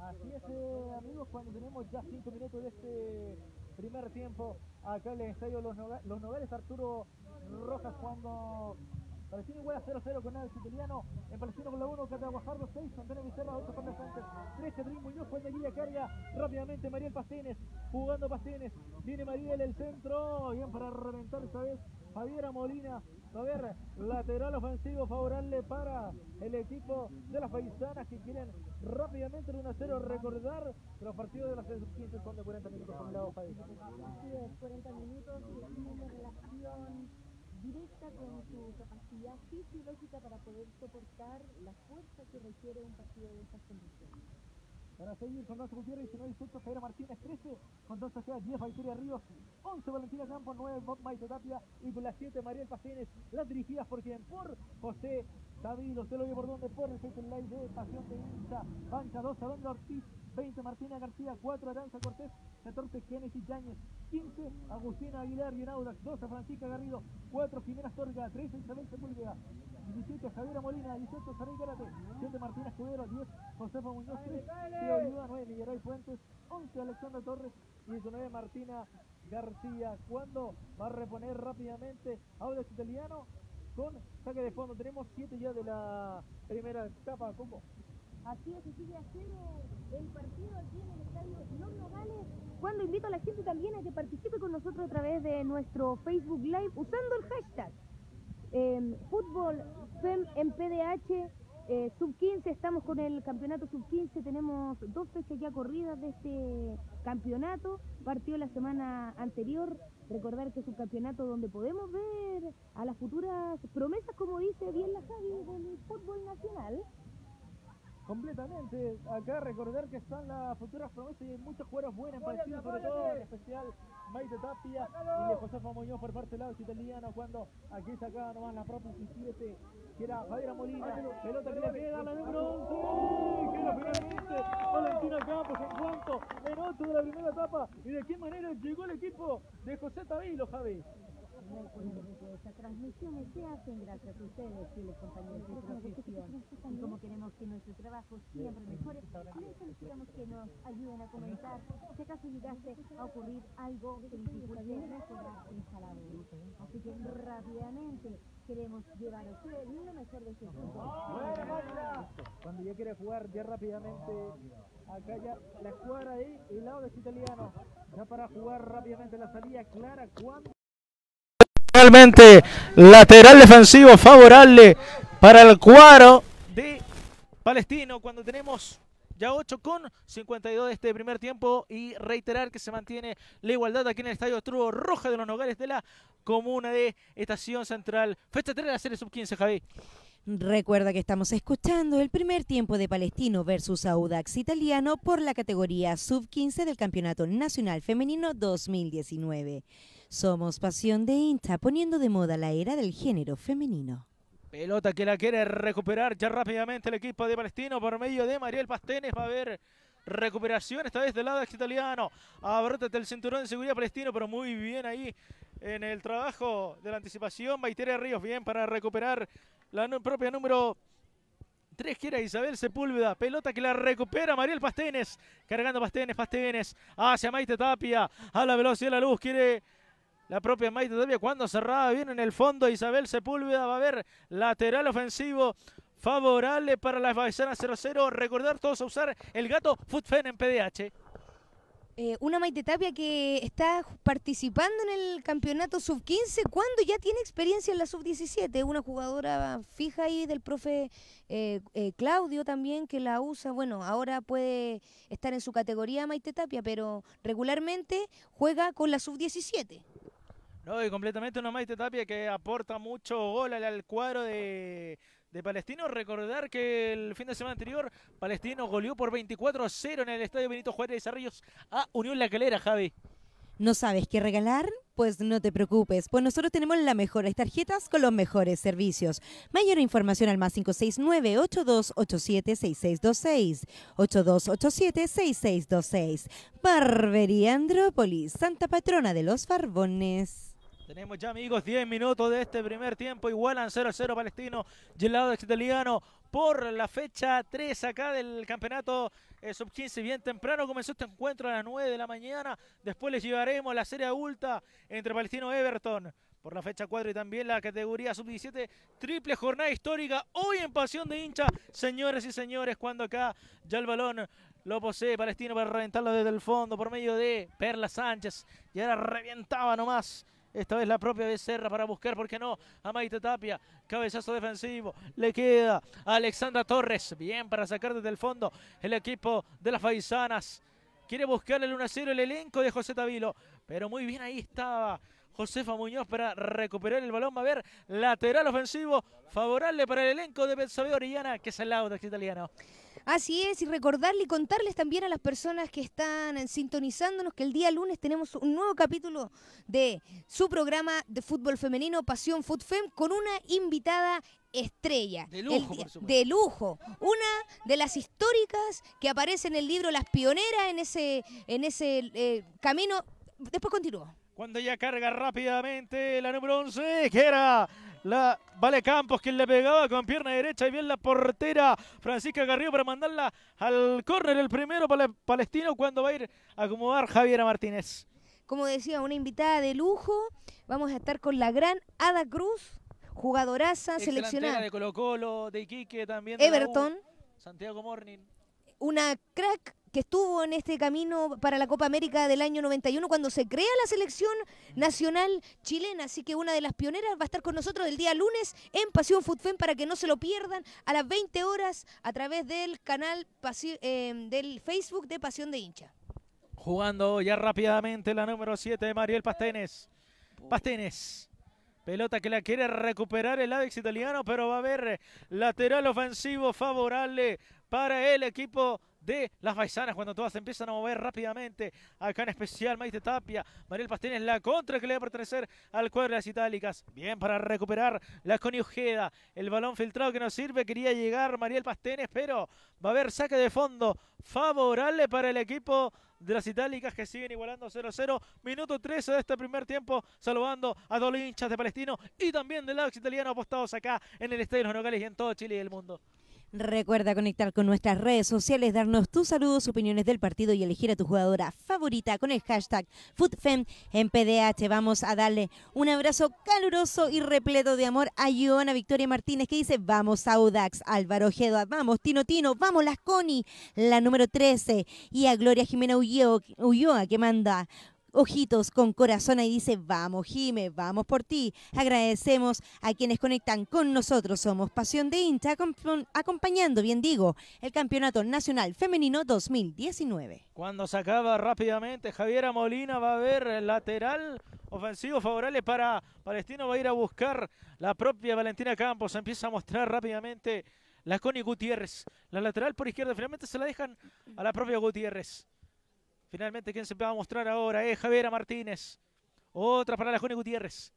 Así es, eh, amigos, cuando tenemos ya 5 minutos de este primer tiempo acá en el Estadio Los, Los Nogales, Arturo Rojas cuando Palestino igual a 0-0 con Alex Italiano, en Palestino con la 1, Guajardo 6, Antonio Vizcarra 8 con Fuentes, 3, Catrín Muñoz, Juan de Guilla carga rápidamente Mariel Pastines, jugando Pastines, viene Mariel el centro, bien para reventar esta vez Javiera Molina, va a haber lateral ofensivo favorable para el equipo de las paisanas que quieren rápidamente el 1-0 recordar que los partidos de las 15 son de 40 minutos con lado país. 40 minutos y una relación directa con su capacidad fisiológica para poder soportar la fuerza que requiere un partido de estas condiciones. Para seguir con 12 Gutiérrez, 19 Martínez 13, con 12 10, Victoria Ríos, 11 Valentina Campos, 9 Bob Maite Tapia y con las 7 Mariel Pacenes, las dirigidas por quien, por José Sabino, Se lo vio por donde, por el live de Pasión de Insta, Banca, 2, Alondra Ortiz, 20 Martina García, 4 Aranza Cortés, 14 Génesis Yáñez, 15 Agustina Aguilar y 12 Francisca Garrido, 4 Jimena Sorga, 13 Isabel Sepúlveda, 17 Javier Molina, 18 Saray Karate, 7 Martina Escudero, 10 Josefa Muñoz, 3 Teo Ayuda, 9 Miguel Fuentes, 11 Alexandra Torres, y 19 Martina García. Cuando va a reponer rápidamente Audax Italiano con saque de fondo. Tenemos 7 ya de la primera etapa, ¿Cómo? Así es, que sigue a cero el partido aquí en el estadio Los Nogales. Cuando invito a la gente también a que participe con nosotros a través de nuestro Facebook Live usando el hashtag fútbol FEM en PDH eh, sub-15, estamos con el campeonato sub-15, tenemos dos fechas ya corridas de este campeonato, partió la semana anterior, recordar que es un campeonato donde podemos ver a las futuras promesas, como dice bien la Javi, del fútbol nacional. Completamente, acá recordar que están las futuras promesas y muchos jugadores buenos en partido, sobre especial Maite Tapia y de José Moñón por parte del lado italiano cuando aquí sacaba nomás la propia 17 que era Javiera Molina, pelota que le queda la número 11, que era finalmente Valentina Campos en cuanto el 8 de la primera etapa y de qué manera llegó el equipo de José Tavilo Javi esta se hacen gracias a ustedes y los compañeros de profesión. como queremos que nuestro trabajo siempre mejore, les que nos ayuden a comentar si acaso llegase a ocurrir algo que dificulte mejorar esta labor. Así que rápidamente queremos llevar a ustedes lo mejor de este Cuando ya quiere jugar, ya rápidamente acá ya la cuadra ahí y lado de italiano, Ya para jugar rápidamente la salida clara. cuando finalmente lateral defensivo favorable para el cuadro de Palestino cuando tenemos ya 8 con 52 de este primer tiempo y reiterar que se mantiene la igualdad aquí en el Estadio Trubo Roja de los Nogales de la Comuna de Estación Central. Fecha 3 de la serie sub-15, Javi. Recuerda que estamos escuchando el primer tiempo de Palestino versus Audax Italiano por la categoría sub-15 del Campeonato Nacional Femenino 2019. Somos Pasión de Inta, poniendo de moda la era del género femenino. Pelota que la quiere recuperar ya rápidamente el equipo de Palestino por medio de Mariel Pastenes. Va a haber recuperación esta vez del lado italiano. Abrótate el cinturón de seguridad palestino, pero muy bien ahí en el trabajo de la anticipación. Maiteria Ríos, bien para recuperar la propia número 3 que era Isabel Sepúlveda. Pelota que la recupera Mariel Pastenes. Cargando Pastenes, Pastenes. Hacia Maite Tapia. A la velocidad de la luz quiere la propia Maite Tapia cuando cerraba bien en el fondo Isabel Sepúlveda va a ver lateral ofensivo favorable para la Faisana 0-0. Recordar todos a usar el gato Futfen en PDH. Eh, una Maite Tapia que está participando en el campeonato sub-15 cuando ya tiene experiencia en la sub-17, una jugadora fija ahí del profe eh, eh, Claudio también que la usa, bueno, ahora puede estar en su categoría Maite Tapia, pero regularmente juega con la sub-17. No, y completamente una Maite Tapia que aporta mucho gol al cuadro de, Palestino. Recordar que el fin de semana anterior Palestino goleó por 24 0 en el estadio Benito Juárez de Cerrillos a Unión La Calera, Javi. ¿No sabes qué regalar? Pues no te preocupes, pues nosotros tenemos las mejores tarjetas con los mejores servicios. Mayor información al más 569-8287-6626. 8287-6626. Barbería Andrópolis, Santa Patrona de los Farbones. Tenemos ya, amigos, 10 minutos de este primer tiempo. Igualan 0-0 palestino y el lado italiano por la fecha 3 acá del campeonato eh, sub-15. Bien temprano comenzó este encuentro a las 9 de la mañana. Después les llevaremos la serie adulta entre palestino y Everton. Por la fecha 4 y también la categoría sub-17, triple jornada histórica, hoy en pasión de hincha, señores y señores, cuando acá ya el balón lo posee Palestino para reventarlo desde el fondo por medio de Perla Sánchez. Y ahora revientaba nomás esta vez la propia Becerra para buscar, ¿por qué no? A Maite Tapia. Cabezazo defensivo. Le queda a Alexandra Torres. Bien para sacar desde el fondo el equipo de las Faisanas. Quiere buscar el 1-0 el elenco de José Tavilo. Pero muy bien ahí estaba Josefa Muñoz para recuperar el balón. a ver lateral ofensivo favorable para el elenco de Betsabe Oriana que es el este italiano. Así es, y recordarle y contarles también a las personas que están sintonizándonos que el día lunes tenemos un nuevo capítulo de su programa de fútbol femenino, Pasión Fem con una invitada estrella. De lujo, De lujo. Una de las históricas que aparece en el libro Las Pioneras en ese, en ese eh, camino. Después continúo. Cuando ella carga rápidamente la número 11, que era la Vale Campos quien le pegaba con pierna derecha y bien la portera Francisca Carrillo para mandarla al córner el primero para el palestino cuando va a ir a acomodar Javiera Martínez. Como decía, una invitada de lujo. Vamos a estar con la gran Ada Cruz, jugadoraza seleccionada. de Colo Colo, de Iquique también. Everton. Santiago Morning. Una crack que estuvo en este camino para la Copa América del año 91 cuando se crea la selección nacional chilena. Así que una de las pioneras va a estar con nosotros el día lunes en Pasión Futfen para que no se lo pierdan a las 20 horas a través del canal em, del Facebook de Pasión de Hincha. Jugando ya rápidamente la número 7, de Mariel Pastenes. Pastenes. Pelota que la quiere recuperar el Adex italiano, pero va a haber lateral ofensivo favorable para el equipo de las paisanas cuando todas empiezan a mover rápidamente. Acá en especial Maite Tapia, Mariel Pastenes la contra que le va a pertenecer al cuadro de las itálicas. Bien para recuperar la coniujeda. El balón filtrado que no sirve. Quería llegar Mariel Pastenes, pero va a haber saque de fondo favorable para el equipo de las itálicas que siguen igualando 0-0. Minuto 13 de este primer tiempo, saludando a dos hinchas de Palestino y también del lado italiano apostados acá en el Estadio Los Nogales y en todo Chile y el mundo. Recuerda conectar con nuestras redes sociales, darnos tus saludos, opiniones del partido y elegir a tu jugadora favorita con el hashtag FoodFem en PDH. Vamos a darle un abrazo caluroso y repleto de amor a Joana Victoria Martínez que dice, vamos Audax, Álvaro Ojedo, vamos Tino Tino, vamos las Coni, la número 13 y a Gloria Jimena Ulloa que manda ojitos con corazón y dice, vamos Jime, vamos por ti. Agradecemos a quienes conectan con nosotros. Somos Pasión de Inta, acompañando, bien digo, el Campeonato Nacional Femenino 2019. Cuando se acaba rápidamente, Javiera Molina va a ver el lateral ofensivo favorable para Palestino. Va a ir a buscar la propia Valentina Campos. Empieza a mostrar rápidamente la Connie Gutiérrez. La lateral por izquierda finalmente se la dejan a la propia Gutiérrez. Finalmente, ¿quién se va a mostrar ahora? Es eh, Javiera Martínez. Otra para la Juni Gutiérrez.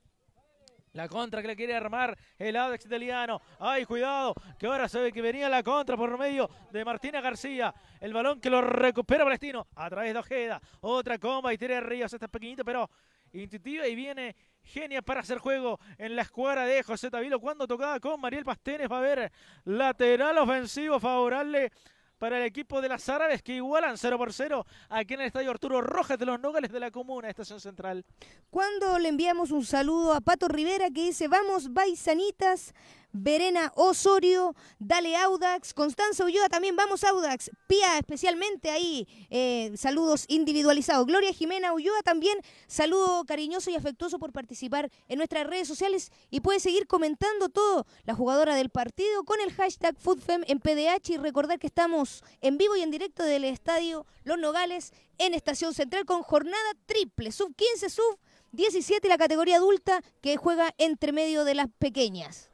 La contra que le quiere armar el lado italiano. ¡Ay, cuidado! Que ahora se ve que venía la contra por medio de Martina García. El balón que lo recupera Palestino a través de Ojeda. Otra comba y tiene Ríos. Esta es pequeñita, pero intuitiva. Y viene Genia para hacer juego en la escuadra de José Tavilo. Cuando tocaba con Mariel Pastenes va a haber lateral ofensivo favorable para el equipo de las árabes que igualan 0 por 0 aquí en el Estadio Arturo Rojas de los Nogales de la Comuna, Estación Central. Cuando le enviamos un saludo a Pato Rivera que dice, vamos, paisanitas, Verena Osorio, dale Audax, Constanza Ulloa también, vamos Audax, Pía especialmente ahí, eh, saludos individualizados, Gloria Jimena Ulloa también, saludo cariñoso y afectuoso por participar en nuestras redes sociales y puede seguir comentando todo, la jugadora del partido con el hashtag FoodFem en PDH y recordar que estamos en vivo y en directo del estadio Los Nogales en Estación Central con jornada triple, sub 15, sub 17 la categoría adulta que juega entre medio de las pequeñas.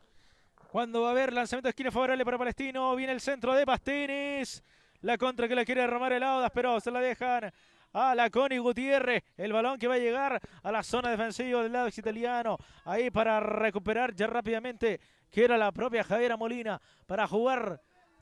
Cuando va a haber lanzamiento de esquina favorable para Palestino, viene el centro de Pastinis. La contra que la quiere armar el Audas, pero se la dejan a la Coni Gutiérrez. El balón que va a llegar a la zona defensiva del lado italiano. Ahí para recuperar ya rápidamente, que era la propia Javiera Molina para jugar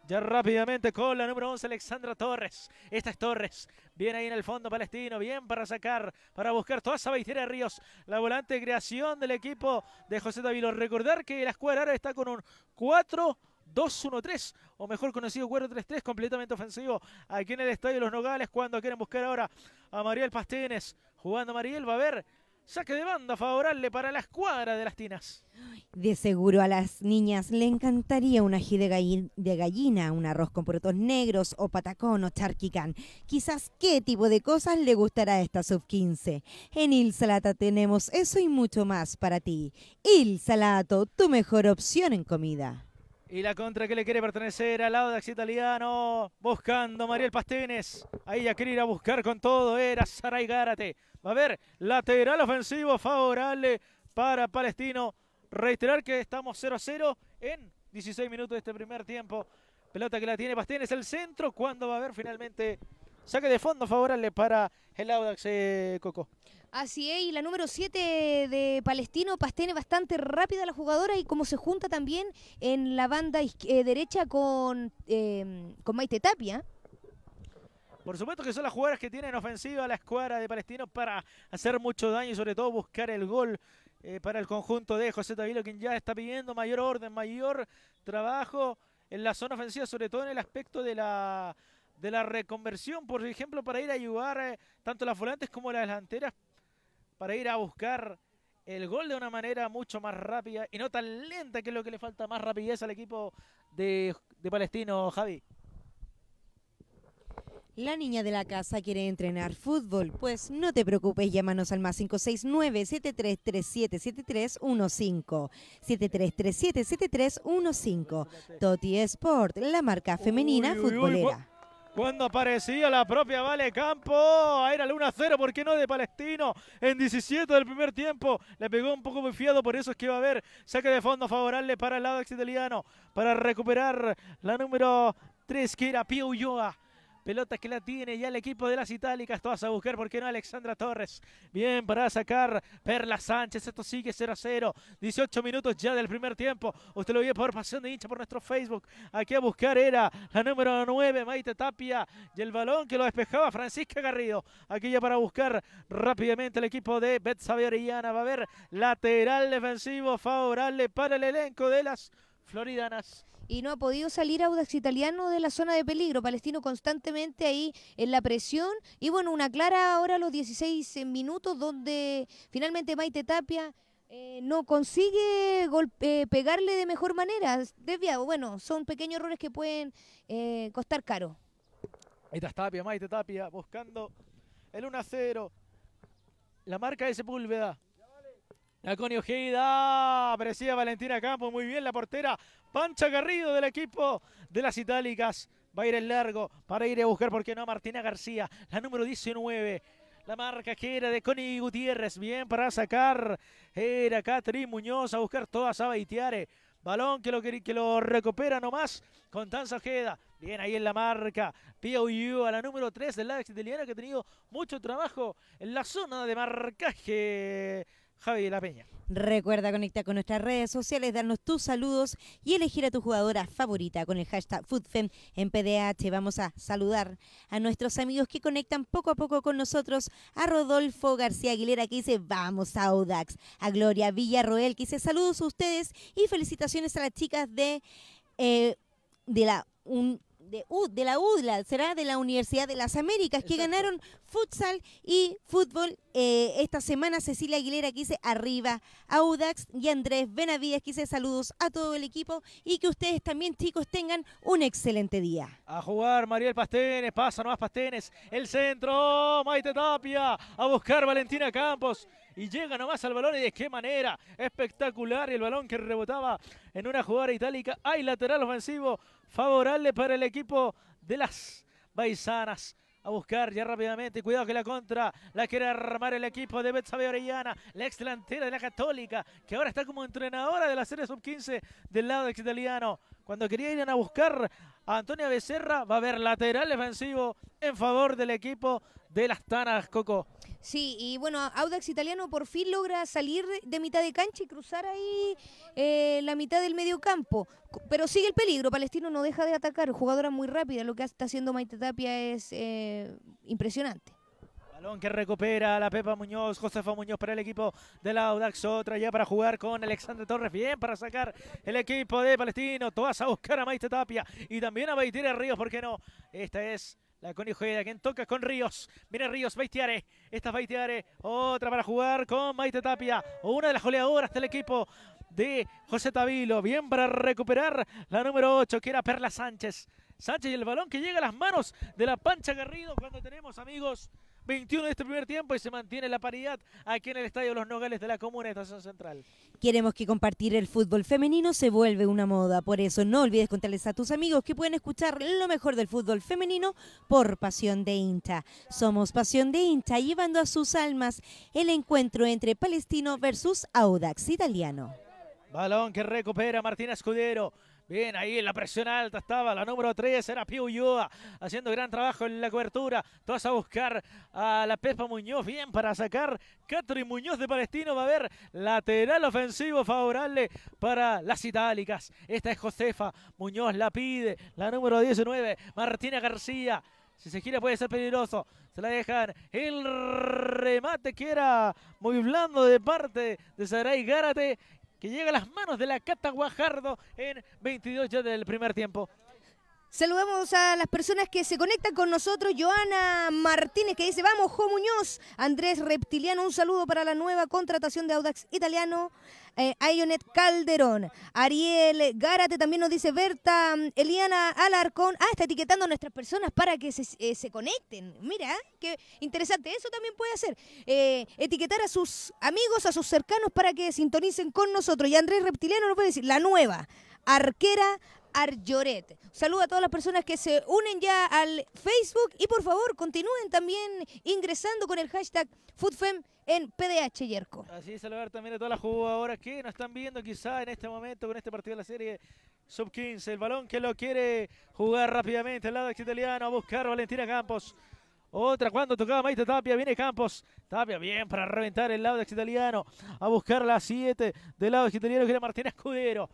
ya rápidamente con la número 11, Alexandra Torres. Esta es Torres. Bien ahí en el fondo palestino. Bien para sacar, para buscar toda esa de Ríos. La volante de creación del equipo de José Davilo. Recordar que la escuadra ahora está con un 4 2-1-3, o mejor conocido 4-3-3, completamente ofensivo aquí en el Estadio Los Nogales, cuando quieren buscar ahora a Mariel Pastines jugando Mariel, va a ver Saque de banda favorable para la escuadra de las tinas. De seguro a las niñas le encantaría un ají de, gallina, un arroz con frutos negros o patacón o charquicán. Quizás qué tipo de cosas le gustará a esta sub-15. En Il Salata tenemos eso y mucho más para ti. Il Salato, tu mejor opción en comida. Y la contra que le quiere pertenecer al lado de Italiano, buscando Mariel Pastenes. Ahí ya quería ir a buscar con todo, era Saray Gárate. Va a haber lateral ofensivo favorable para Palestino. Reiterar que estamos 0 0 en 16 minutos de este primer tiempo. Pelota que la tiene Bastien, es el centro cuando va a haber finalmente saque de fondo favorable para el Audax eh, Coco. Así es, y la número 7 de Palestino, Pastene, bastante rápida la jugadora y como se junta también en la banda eh, derecha con, eh, con Maite Tapia. Por supuesto que son las jugadoras que tienen ofensiva la escuadra de Palestino para hacer mucho daño y sobre todo buscar el gol eh, para el conjunto de José Tavilo, quien ya está pidiendo mayor orden, mayor trabajo en la zona ofensiva, sobre todo en el aspecto de la de la reconversión, por ejemplo, para ir a ayudar eh, tanto las volantes como las delanteras para ir a buscar el gol de una manera mucho más rápida y no tan lenta, que es lo que le falta más rapidez al equipo de Palestino, Javi. La niña de la casa quiere entrenar fútbol, pues no te preocupes, llámanos al más 569-7337-7315. 7337-7315. Toti Sport, la marca femenina futbolera. cuando aparecía la propia Vale Campo, ah, era el 1-0, ¿por qué no? De Palestino, en 17 del primer tiempo, le pegó un poco muy fiado, por eso es que va a haber saque de fondo favorable para el lado italiano, para recuperar la número 3, que era Pia Ulloa Pelota que la tiene ya el equipo de las Itálicas. Todas a buscar, ¿por qué no? Alexandra Torres. Bien para sacar Perla Sánchez. Esto sigue 0 a 0. 18 minutos ya del primer tiempo. Usted lo vio por pasión de hincha por nuestro Facebook. Aquí a buscar era la número 9, Maite Tapia. Y el balón que lo despejaba Francisca Garrido. Aquí ya para buscar rápidamente el equipo de Betsabe Orellana. Va a haber lateral defensivo favorable para el elenco de las floridanas y no ha podido salir Audax Italiano de la zona de peligro. Palestino constantemente ahí en la presión. Y bueno, una clara ahora a los 16 minutos donde finalmente Maite Tapia eh, no consigue eh, pegarle de mejor manera. Desviado, bueno, son pequeños errores que pueden eh, costar caro. Ahí está Tapia, Maite Tapia buscando el 1-0. La marca de Sepúlveda. La Connie Ojeda, aparecía Valentina Campo muy bien la portera, Pancha Garrido del equipo de las Itálicas. Va a ir el largo para ir a buscar, porque no? Martina García, la número 19. La marca era de Connie Gutiérrez, bien para sacar. Era Catherine Muñoz a buscar todas a Baitiare. Balón que lo, que lo recupera nomás Tanza Ojeda. Bien ahí en la marca. Pia a la número 3 del lado italiana que ha tenido mucho trabajo en la zona de marcaje. Javi la Peña. Recuerda conectar con nuestras redes sociales, darnos tus saludos y elegir a tu jugadora favorita con el hashtag FoodFem en PDH. Vamos a saludar a nuestros amigos que conectan poco a poco con nosotros, a Rodolfo García Aguilera que dice vamos a Audax, a Gloria Villarroel que dice saludos a ustedes y felicitaciones a las chicas de, eh, de la de, la UDLA, será de la Universidad de las Américas, que ganaron futsal y fútbol eh, esta semana. Cecilia Aguilera que dice arriba Audax y Andrés Benavides que saludos a todo el equipo y que ustedes también, chicos, tengan un excelente día. A jugar Mariel Pastenes, pasa nomás Pastenes, el centro, Maite Tapia, a buscar Valentina Campos y llega nomás al balón y de qué manera. Espectacular el balón que rebotaba en una jugada itálica. Hay lateral ofensivo favorable para el equipo de las Baisanas a buscar ya rápidamente. Cuidado que la contra la quiere armar el equipo de Betsabe Orellana, la ex delantera de la Católica, que ahora está como entrenadora de la Serie Sub-15 del lado ex italiano. Cuando quería ir a buscar a Antonia Becerra, va a haber lateral defensivo en favor del equipo de las Tanas Coco. Sí, y bueno, Audax Italiano por fin logra salir de mitad de cancha y cruzar ahí eh, la mitad del medio campo. Pero sigue el peligro, Palestino no deja de atacar, jugadora muy rápida, lo que está haciendo Maite Tapia es eh, impresionante. Balón que recupera la Pepa Muñoz, Josefa Muñoz para el equipo de la Audax, otra ya para jugar con Alexander Torres, bien para sacar el equipo de Palestino, todas a buscar a Maite Tapia y también a Baitira Ríos, ¿por qué no? Esta es la con de quien toca con Ríos. Viene Ríos, Baitiare. Esta es Baiteare. Otra para jugar con Maite Tapia. Una de las goleadoras del equipo de José Tavilo. Bien para recuperar la número 8, que era Perla Sánchez. Sánchez y el balón que llega a las manos de la Pancha Garrido cuando tenemos, amigos, 21 de este primer tiempo y se mantiene la paridad aquí en el Estadio Los Nogales de la Comuna, de Estación Central. Queremos que compartir el fútbol femenino se vuelve una moda, por eso no olvides contarles a tus amigos que pueden escuchar lo mejor del fútbol femenino por Pasión de Inta. Somos Pasión de Inta llevando a sus almas el encuentro entre Palestino versus Audax Italiano. Balón que recupera Martina Escudero. Bien, ahí en la presión alta estaba la número 3, era Pío Ulloa, haciendo gran trabajo en la cobertura. Todas a buscar a la Pepa Muñoz, bien para sacar. Catri Muñoz de Palestino va a haber lateral ofensivo favorable para las itálicas. Esta es Josefa Muñoz, la pide, la número 19, Martina García. Si se gira puede ser peligroso. Se la dejan. El remate que era muy blando de parte de Saray Gárate que llega a las manos de la Cata Guajardo en 22 ya del primer tiempo. Saludamos a las personas que se conectan con nosotros. Joana Martínez que dice, vamos, Jo Muñoz. Andrés Reptiliano, un saludo para la nueva contratación de Audax Italiano. Ionet eh, Calderón. Ariel Gárate también nos dice, Berta, Eliana Alarcón. Ah, está etiquetando a nuestras personas para que se, eh, conecten. Mira, qué interesante. Eso también puede hacer. Eh, etiquetar a sus amigos, a sus cercanos para que sintonicen con nosotros. Y Andrés Reptiliano nos puede decir, la nueva arquera Arloret. Saludo a todas las personas que se unen ya al Facebook y por favor continúen también ingresando con el hashtag FoodFem en PDH Yerko. Así saludar también a todas las jugadoras que nos están viendo quizá en este momento con este partido de la serie Sub 15. El balón que lo quiere jugar rápidamente al lado italiano a buscar Valentina Campos. Otra cuando tocaba Maite Tapia, viene Campos. Tapia bien para reventar el lado italiano. A buscar la 7 del lado italiano que era Martina Escudero.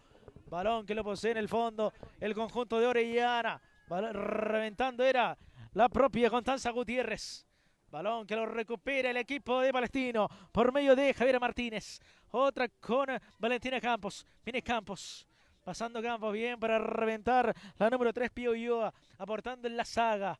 Balón que lo posee en el fondo el conjunto de Orellana. reventando era la propia Constanza Gutiérrez. Balón que lo recupera el equipo de Palestino por medio de Javier Martínez. Otra con Valentina Campos. Viene Campos. Pasando Campos bien para reventar la número 3 Pío Ulloa. Aportando en la saga.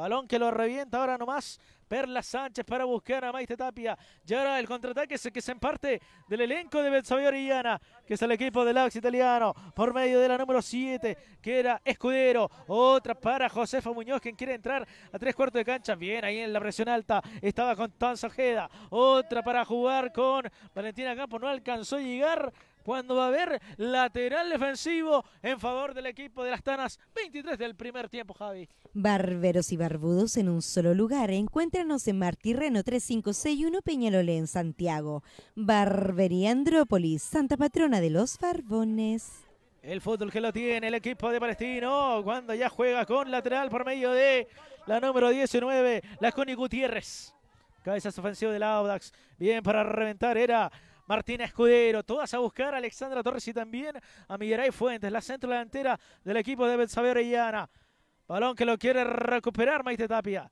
Balón que lo revienta ahora nomás. Perla Sánchez para buscar a Maite Tapia. Y ahora el contraataque se, que se parte del elenco de Benzabio Orellana, que es el equipo del AXE italiano, por medio de la número 7, que era Escudero. Otra para Josefa Muñoz, quien quiere entrar a tres cuartos de cancha. Bien, ahí en la presión alta estaba Constanza Ojeda. Otra para jugar con Valentina Campos. No alcanzó a llegar cuando va a haber lateral defensivo en favor del equipo de las Tanas. 23 del primer tiempo, Javi. Barberos y barbudos en un solo lugar. Encuéntranos en Martí Reno 3561 en Santiago. Barbería Andrópolis, Santa Patrona de los Barbones. El fútbol que lo tiene el equipo de Palestino cuando ya juega con lateral por medio de la número 19, la Connie Gutiérrez. Cabezas ofensivo del Audax. Bien para reventar era Martina Escudero, todas a buscar a Alexandra Torres y también a Miguel Fuentes, la centro delantera del equipo de y Orellana. Balón que lo quiere recuperar Maite Tapia.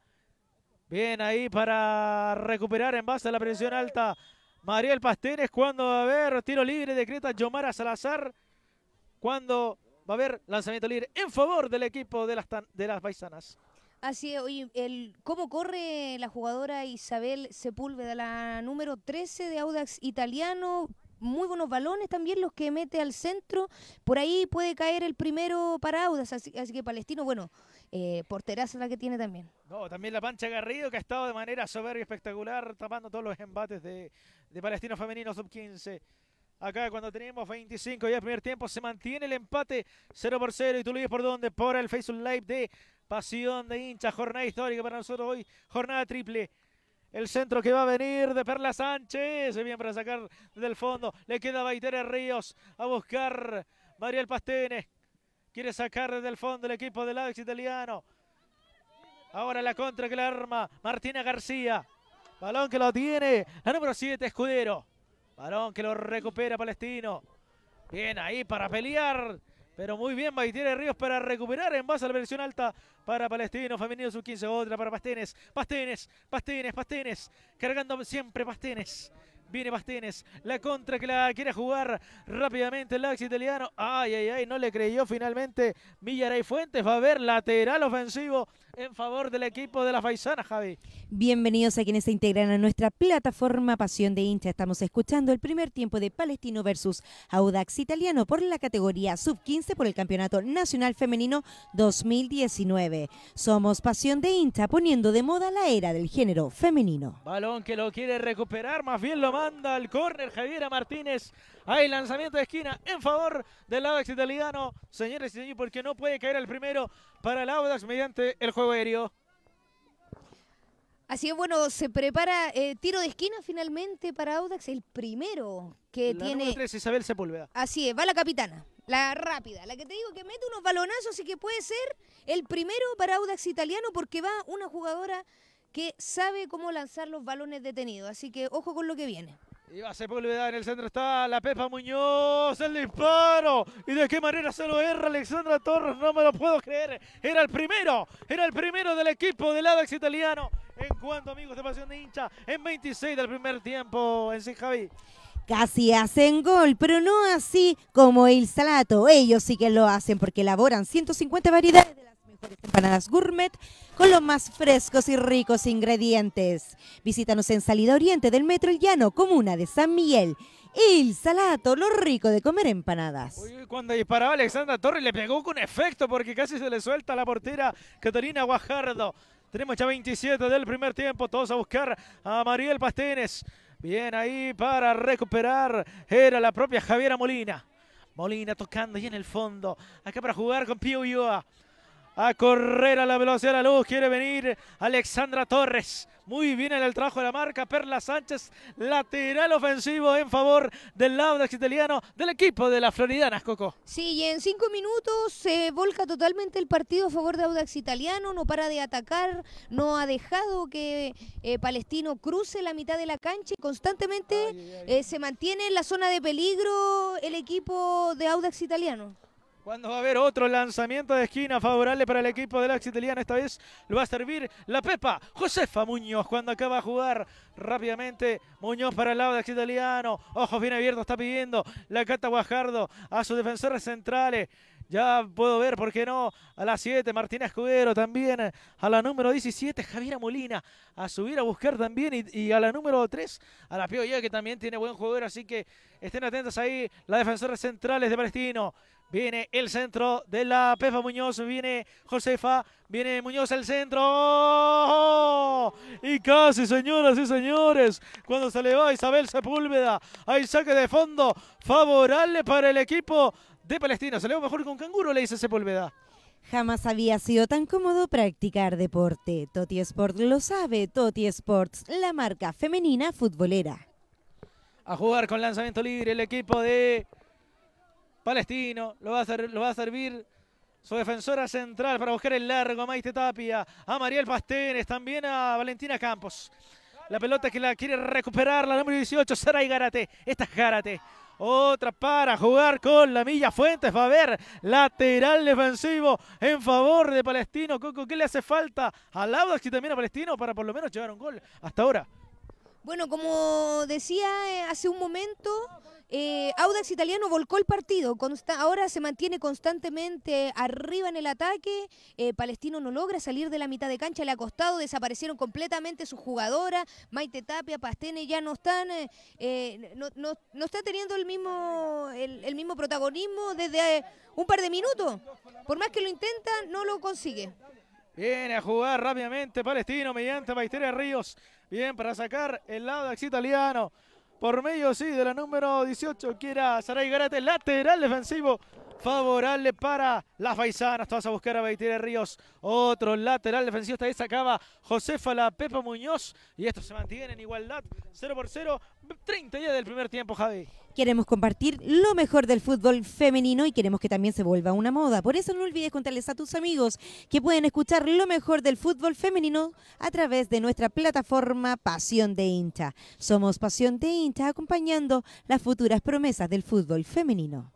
Bien ahí para recuperar en base a la presión alta Mariel es Cuando va a haber tiro libre, decreta Yomara Salazar. Cuando va a haber lanzamiento libre en favor del equipo de las, de las paisanas. Así es, oye, el, ¿cómo corre la jugadora Isabel Sepúlveda, la número 13 de Audax Italiano? Muy buenos balones también los que mete al centro. Por ahí puede caer el primero para Audax, así, que Palestino, bueno, eh, porteraza la que tiene también. No, también la Pancha Garrido, que ha estado de manera soberbia y espectacular, tapando todos los embates de, Palestino Femenino Sub-15. Acá cuando tenemos 25 ya el primer tiempo se mantiene el empate 0 por 0 y tú lo por dónde por el Facebook Live de Pasión de hincha, jornada histórica para nosotros hoy, jornada triple. El centro que va a venir de Perla Sánchez, bien para sacar del fondo, le queda Baitere Ríos a buscar Mariel Pastene. Quiere sacar desde el fondo el equipo del Ajax italiano. Ahora la contra que la arma Martina García. Balón que lo tiene la número 7, Escudero. Balón que lo recupera Palestino. Bien ahí para pelear. Pero muy bien, tiene Ríos para recuperar en base a la versión alta para Palestino. Femenino sub-15, otra para Pastenes. Pastenes, Pastenes, Pastenes. Cargando siempre Pastenes. Viene Bastenes, la contra que la quiere jugar rápidamente el Lax italiano. Ay, ay, ay, no le creyó finalmente Millaray Fuentes. Va a haber lateral ofensivo en favor del equipo de la Faisana, Javi. Bienvenidos a quienes se integran a nuestra plataforma Pasión de Hincha. Estamos escuchando el primer tiempo de Palestino versus Audax Italiano por la categoría Sub-15 por el Campeonato Nacional Femenino 2019. Somos Pasión de Hincha, poniendo de moda la era del género femenino. Balón que lo quiere recuperar, más bien lo manda al córner Javiera Martínez. Hay lanzamiento de esquina en favor del Audax italiano. Señores y señores, porque no puede caer el primero para el Audax mediante el juego aéreo. Así es, bueno, se prepara eh, tiro de esquina finalmente para Audax, el primero que la tiene... Isabel Sepúlveda. Así es, va la capitana, la rápida, la que te digo que mete unos balonazos y que puede ser el primero para Audax italiano porque va una jugadora que sabe cómo lanzar los balones detenidos. Así que ojo con lo que viene. Y va Sepúlveda, en el centro está la Pepa Muñoz, el disparo. ¿Y de qué manera se lo erra Alexandra Torres? No me lo puedo creer. Era el primero, era el primero del equipo del Adax italiano. En cuanto, amigos de Pasión de Hincha, en 26 del primer tiempo en Sin Javi. Casi hacen gol, pero no así como el Salato. Ellos sí que lo hacen porque elaboran 150 variedades empanadas gourmet con los más frescos y ricos ingredientes. Visítanos en Salida Oriente del Metro El Llano, comuna de San Miguel. El Salato, lo rico de comer empanadas. cuando disparaba Alexandra Torres le pegó con efecto porque casi se le suelta la portera Catalina Guajardo. Tenemos ya 27 del primer tiempo, todos a buscar a Mariel Pastenes. Bien ahí para recuperar, era la propia Javiera Molina. Molina tocando y en el fondo, acá para jugar con Pío Ulloa a correr a la velocidad de la luz. Quiere venir Alexandra Torres. Muy bien en el trabajo de la marca. Perla Sánchez, lateral ofensivo en favor del Audax italiano, del equipo de la Floridanas, Coco. Sí, y en cinco minutos se volca totalmente el partido a favor de Audax italiano. No para de atacar, no ha dejado que eh, Palestino cruce la mitad de la cancha y constantemente eh, se mantiene en la zona de peligro el equipo de Audax italiano. Cuando va a haber otro lanzamiento de esquina favorable para el equipo del Axi Italiano, esta vez lo va a servir la Pepa Josefa Muñoz. Cuando acaba a jugar rápidamente Muñoz para el lado de Axi Italiano. Ojos bien abiertos, está pidiendo la Cata Guajardo a sus defensores centrales. Ya puedo ver, ¿por qué no? A la 7, Martínez Escudero también. A la número 17, Javiera Molina. A subir a buscar también. Y, a la número 3, a la ya que también tiene buen jugador. Así que estén atentos ahí, las defensores centrales de Palestino. Viene el centro de la Pefa Muñoz, viene Josefa, viene Muñoz al centro. Y casi, señoras y señores, cuando se le va Isabel Sepúlveda, hay saque de fondo favorable para el equipo de Palestina. Se le va mejor con canguro, le dice Sepúlveda. Jamás había sido tan cómodo practicar deporte. Toti Sport lo sabe, Toti Sports, la marca femenina futbolera. A jugar con lanzamiento libre el equipo de Palestino, lo va a, servir su defensora central para buscar el largo, Maite Tapia, a Mariel Pastenes, también a Valentina Campos. La pelota que la quiere recuperar la número 18, Saray Gárate, Esta es Gárate. Otra para jugar con la milla Fuentes. Va a ver lateral defensivo en favor de Palestino. Coco, ¿qué le hace falta a Laudax y también a Palestino para por lo menos llevar un gol hasta ahora? Bueno, como decía eh, hace un momento, eh, Audax Italiano volcó el partido, ahora se mantiene constantemente arriba en el ataque, eh, Palestino no logra salir de la mitad de cancha, le ha costado, desaparecieron completamente sus jugadoras, Maite Tapia, Pastene ya no están, eh, no, está teniendo el mismo, el, mismo protagonismo desde un par de minutos, por más que lo intenta, no lo consigue. Viene a jugar rápidamente Palestino mediante Maite Ríos, bien para sacar el lado Italiano por medio, sí, de la número 18, quiera era Saray Garate, lateral defensivo favorable para las paisanas. Todas a buscar a Baitere Ríos. Otro lateral defensivo. Esta vez sacaba Josefa la Pepa Muñoz. Y esto se mantiene en igualdad. 0 por 0. 30 días del primer tiempo, Javi. Queremos compartir lo mejor del fútbol femenino y queremos que también se vuelva una moda. Por eso no olvides contarles a tus amigos que pueden escuchar lo mejor del fútbol femenino a través de nuestra plataforma Pasión de hincha Somos Pasión de Incha acompañando las futuras promesas del fútbol femenino.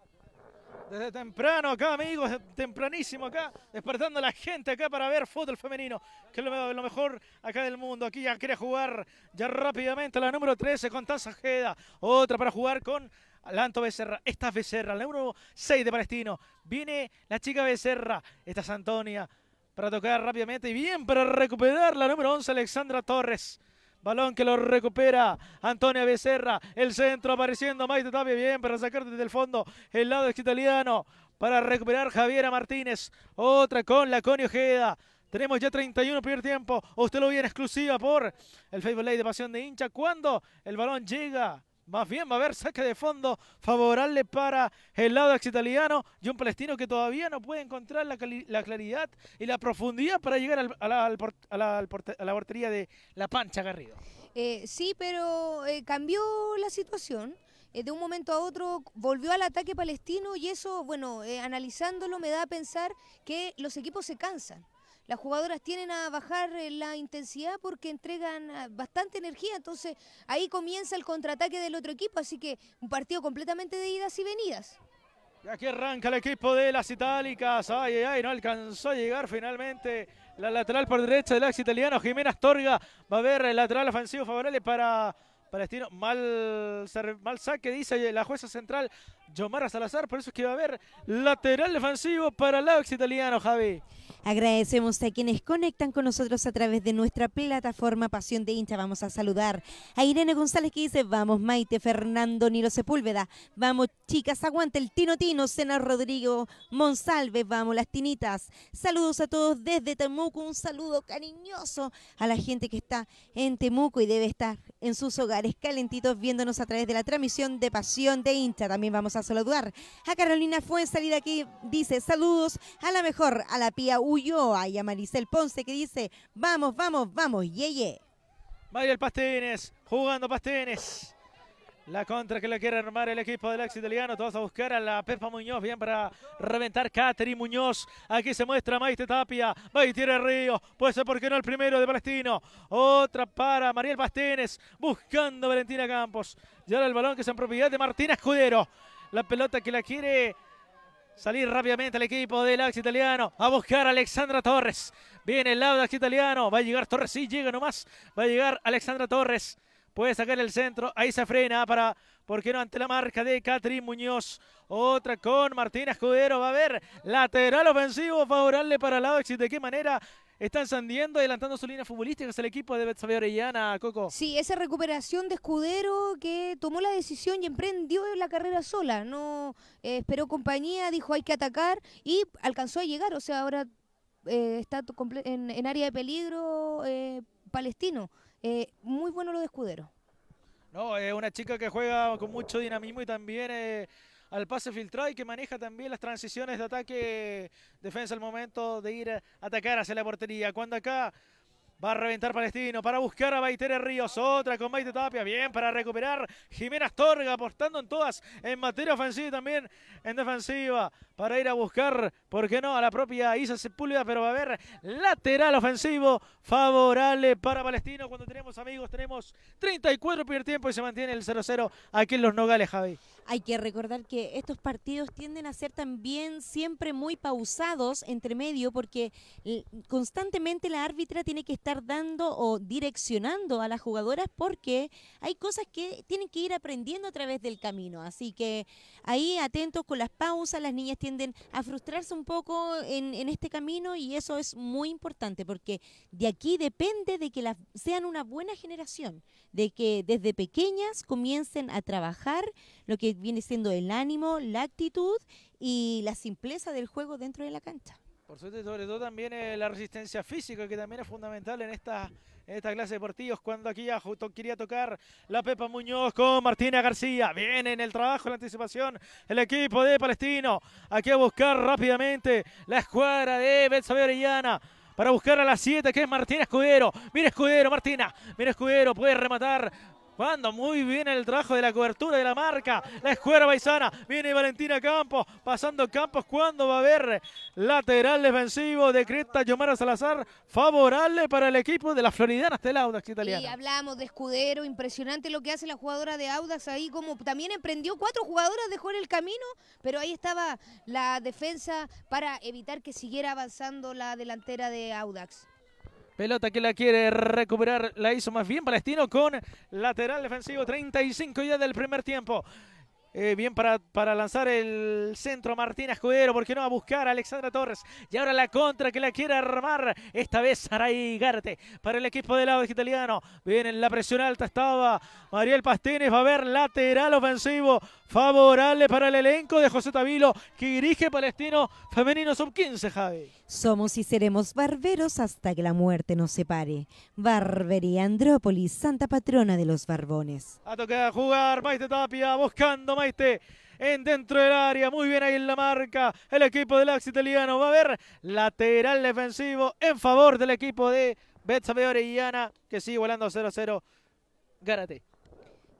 Desde temprano acá, amigos, tempranísimo acá, despertando a la gente acá para ver fútbol femenino, que es lo, mejor acá del mundo. Aquí ya quiere jugar ya rápidamente la número 13 con Tanzajeda, otra para jugar con Lanto Becerra, esta es Becerra, la número 6 de Palestino. Viene la chica Becerra, esta es Antonia, para tocar rápidamente y bien para recuperar la número 11 Alexandra Torres. Balón que lo recupera Antonia Becerra. El centro apareciendo. Maite Tapia bien para sacar desde el fondo el lado italiano. Para recuperar Javiera Martínez. Otra con la Conio Ojeda. Tenemos ya 31 primer tiempo. Usted lo vio en exclusiva por el Facebook Live de Pasión de Hincha. Cuando el balón llega más bien va a haber saque de fondo favorable para el lado exitaliano y un palestino que todavía no puede encontrar la, claridad y la profundidad para llegar a, la, portería de La Pancha Garrido. Eh, sí, pero eh, cambió la situación. Eh, de un momento a otro volvió al ataque palestino y eso, bueno, analizándolo me da a pensar que los equipos se cansan las jugadoras tienen a bajar eh, la intensidad porque entregan ah, bastante energía, entonces ahí comienza el contraataque del otro equipo, así que un partido completamente de idas y venidas. Y aquí arranca el equipo de las itálicas. Ay, ay, ay, no alcanzó a llegar finalmente la lateral por derecha del ex italiano. Jiménez Torga va a haber eh, lateral ofensivo favorable para Palestino. Mal, mal saque, dice la jueza central Yomara Salazar. Por eso es que va a haber lateral defensivo para el ex italiano, Javi. Agradecemos a quienes conectan con nosotros a través de nuestra plataforma Pasión de Hincha. Vamos a saludar a Irene González que dice, vamos Maite, Fernando Nilo Sepúlveda, vamos chicas, aguante el Tino Tino, Sena Rodrigo Monsalve, vamos las tinitas. Saludos a todos desde Temuco, un saludo cariñoso a la gente que está en Temuco y debe estar en sus hogares calentitos viéndonos a través de la transmisión de Pasión de Hincha. También vamos a saludar a Carolina salida que dice, saludos a la mejor, a la Pía U huyó, y a Maricel Ponce que dice, vamos, vamos, vamos, yeye. Mariel Pastenes, jugando Pastenes, La contra que le quiere armar el equipo del ex italiano. Todos a buscar a la Pepa Muñoz. Bien para reventar Catherine Muñoz. Aquí se muestra Maite Tapia. Maite Río. Puede ser porque no el primero de Palestino. Otra para Mariel Pastenes, Buscando Valentina Campos. Y el balón que es en propiedad de Martina Escudero. La pelota que la quiere Salir rápidamente el equipo del Ajax italiano a buscar a Alexandra Torres. Viene el AXI italiano. Va a llegar Torres. Sí, llega nomás. Va a llegar Alexandra Torres. Puede sacar el centro. Ahí se frena para, ¿por qué no? Ante la marca de Catherine Muñoz. Otra con Martina Escudero. Va a haber lateral ofensivo favorable para el AXI, de qué manera están encendiendo, adelantando su línea futbolística, es el equipo de Betsabe Orellana, Coco. Sí, esa recuperación de Escudero que tomó la decisión y emprendió la carrera sola, no eh, esperó compañía, dijo hay que atacar y alcanzó a llegar, o sea, ahora eh, está en, área de peligro eh, palestino. muy bueno lo de Escudero. No, es una chica que juega con mucho dinamismo y también al pase filtrado y que maneja también las transiciones de ataque, defensa al momento de ir a atacar hacia la portería. Cuando acá Va a reventar Palestino para buscar a Baitere Ríos. Otra con Maite Tapia. Bien para recuperar Jiménez Torga apostando en todas en materia ofensiva también en defensiva. Para ir a buscar, ¿por qué no? A la propia Isa Sepúlveda. Pero va a haber lateral ofensivo favorable para Palestino. Cuando tenemos amigos, tenemos 34 primer tiempo y se mantiene el 0-0 aquí en Los Nogales, Javi. Hay que recordar que estos partidos tienden a ser también siempre muy pausados entre medio porque constantemente la árbitra tiene que estar dando o direccionando a las jugadoras porque hay cosas que tienen que ir aprendiendo a través del camino. Así que ahí atentos con las pausas, las niñas tienden a frustrarse un poco en, este camino y eso es muy importante porque de aquí depende de que las, sean una buena generación, de que desde pequeñas comiencen a trabajar lo que viene siendo el ánimo, la actitud y la simpleza del juego dentro de la cancha. Por suerte sobre todo también eh, la resistencia física que también es fundamental en esta, esta clase de partidos cuando aquí ya quería tocar la Pepa Muñoz con Martina García. Viene en el trabajo, la anticipación el equipo de Palestino. Aquí a buscar rápidamente la escuadra de Betsabe Orellana para buscar a la 7 que es Martina Escudero. Mira Escudero, Martina, mira Escudero, puede rematar cuando muy bien el trabajo de la cobertura de la marca. La escuela paisana. Viene Valentina Campos. Pasando Campos. Cuando va a haber lateral defensivo. de Decreta Yomara Salazar. Favorable para el equipo de la Floridana el Audax italiano. Y hablamos de escudero. Impresionante lo que hace la jugadora de Audax ahí. Como también emprendió cuatro jugadoras. Dejó en el camino. Pero ahí estaba la defensa para evitar que siguiera avanzando la delantera de Audax. Pelota que la quiere recuperar, la hizo más bien Palestino con lateral defensivo, 35 ya del primer tiempo. Eh, bien para, para, lanzar el centro Martín Escudero, porque no? A buscar a Alexandra Torres. Y ahora la contra que la quiere armar. Esta vez Saray Garte para el equipo de lado italiano. Bien en la presión alta estaba Mariel Pastines. Va a haber lateral ofensivo favorable para el elenco de José Tavilo, que dirige Palestino Femenino Sub-15, Javi. Somos y seremos barberos hasta que la muerte nos separe. Barbería Andrópolis, santa patrona de los barbones. A tocado jugar, Maite Tapia buscando Maite en dentro del área. Muy bien ahí en la marca. El equipo del Axe Italiano va a ver lateral defensivo en favor del equipo de y Orellana que sigue volando 0-0. Gárate.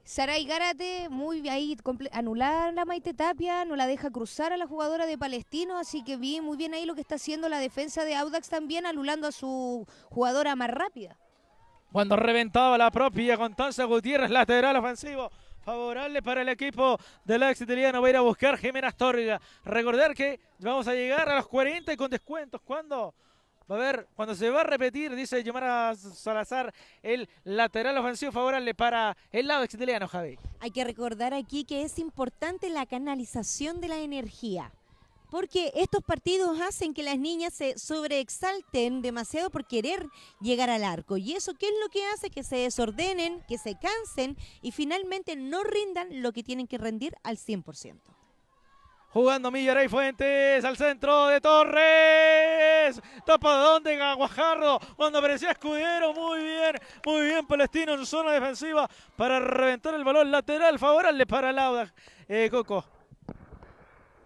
Saray Gárate, muy ahí, anular la Maite Tapia, no la deja cruzar a la jugadora de Palestino, así que bien, muy bien ahí lo que está haciendo la defensa de Audax también, anulando a su jugadora más rápida. Cuando reventaba la propia Constanza Gutiérrez, lateral ofensivo, favorable para el equipo del lado italiano. Va a ir a buscar Jimena Astorga. Recordar que vamos a llegar a los 40 con descuentos. ¿Cuándo? a ver, cuando se va a repetir, dice a Salazar, el lateral ofensivo favorable para el lado exiteliano, Javi. Hay que recordar aquí que es importante la canalización de la energía porque estos partidos hacen que las niñas se sobreexalten demasiado por querer llegar al arco. ¿Y eso qué es lo que hace? Que se desordenen, que se cansen y finalmente no rindan lo que tienen que rendir al 100%. Jugando Millaray Fuentes al centro de Torres. Tapadón de Aguajardo. Cuando aparecía Escudero. Muy bien. Muy bien Palestino en zona defensiva para reventar el balón lateral favorable para Lauda. Eh, Coco.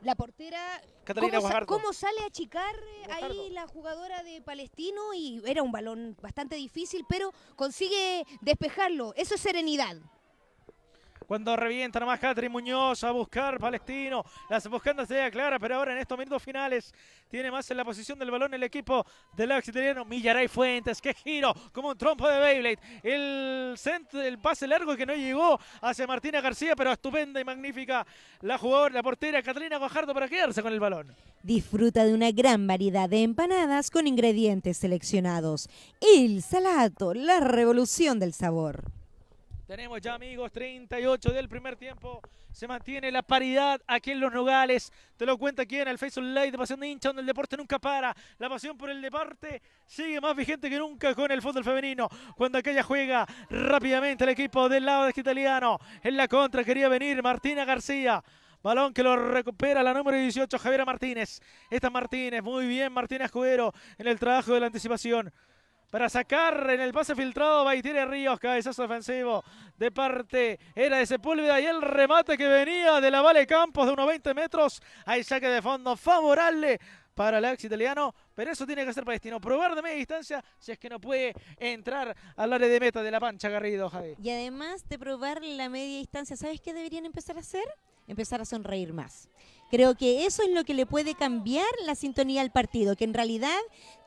La portera. ¿cómo, sale a achicar ahí la jugadora de Palestino? Y era un balón bastante difícil, pero consigue despejarlo. Eso es serenidad. Cuando revienta nomás Catri Muñoz a buscar Palestino. Las buscando se clara, pero ahora en estos minutos finales tiene más en la posición del balón el equipo del lado Millaray Fuentes, que giro como un trompo de Beyblade. El, el pase largo que no llegó hacia Martina García, pero estupenda y magnífica la jugadora, la portera Catalina Guajardo para quedarse con el balón. Disfruta de una gran variedad de empanadas con ingredientes seleccionados. El salato, la revolución del sabor. Tenemos ya amigos, 38 del primer tiempo. Se mantiene la paridad aquí en Los Nogales. Te lo cuenta aquí en el Facebook Live de Pasión de Hincha, donde el deporte nunca para. La pasión por el deporte sigue más vigente que nunca con el fútbol femenino. Cuando aquella juega rápidamente el equipo del lado de este italiano. En la contra quería venir Martina García. Balón que lo recupera la número 18, Javiera Martínez. Esta Martínez, muy bien Martínez juguero en el trabajo de la anticipación para sacar en el pase filtrado Baitiere Ríos, cabezazo ofensivo de parte era de Sepúlveda y el remate que venía de la Vale Campos de unos 20 metros, hay saque de fondo favorable para el ex italiano, pero eso tiene que ser Palestino, probar de media distancia si es que no puede entrar al área de meta de la pancha Garrido, Javi. Y además de probar la media distancia, ¿sabes qué deberían empezar a hacer? Empezar a sonreír más. Creo que eso es lo que le puede cambiar la sintonía al partido, que en realidad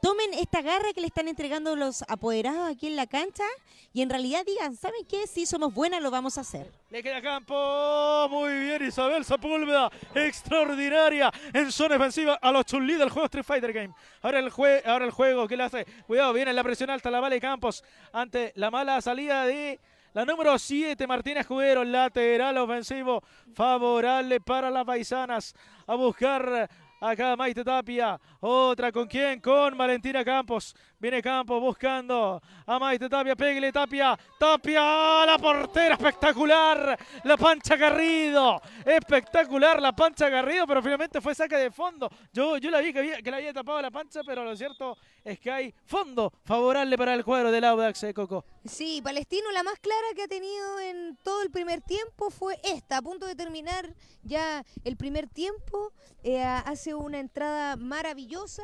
tomen esta garra que le están entregando los apoderados aquí en la cancha y en realidad digan, ¿saben qué? Si somos buenas lo vamos a hacer. Le queda campo, muy bien Isabel Sepúlveda, extraordinaria en zona defensiva a los chulí del juego Street Fighter Game. Ahora el, jue ahora el juego, ¿qué le hace? Cuidado, viene la presión alta, la vale Campos ante la mala salida de... La número 7, Martínez Juguero, lateral ofensivo favorable para las paisanas a buscar Acá Maite Tapia. Otra con quién? Con Valentina Campos. Viene Campos buscando a Maite Tapia. Pégale Tapia. Tapia. La portera espectacular. La pancha Garrido. Espectacular la pancha Garrido. Pero finalmente fue saca de fondo. Yo, yo la vi que, le la había tapado la pancha. Pero lo cierto es que hay fondo favorable para el cuadro del Audax de Coco. Sí, Palestino la más clara que ha tenido en todo el primer tiempo fue esta. A punto de terminar ya el primer tiempo. Eh, hace una entrada maravillosa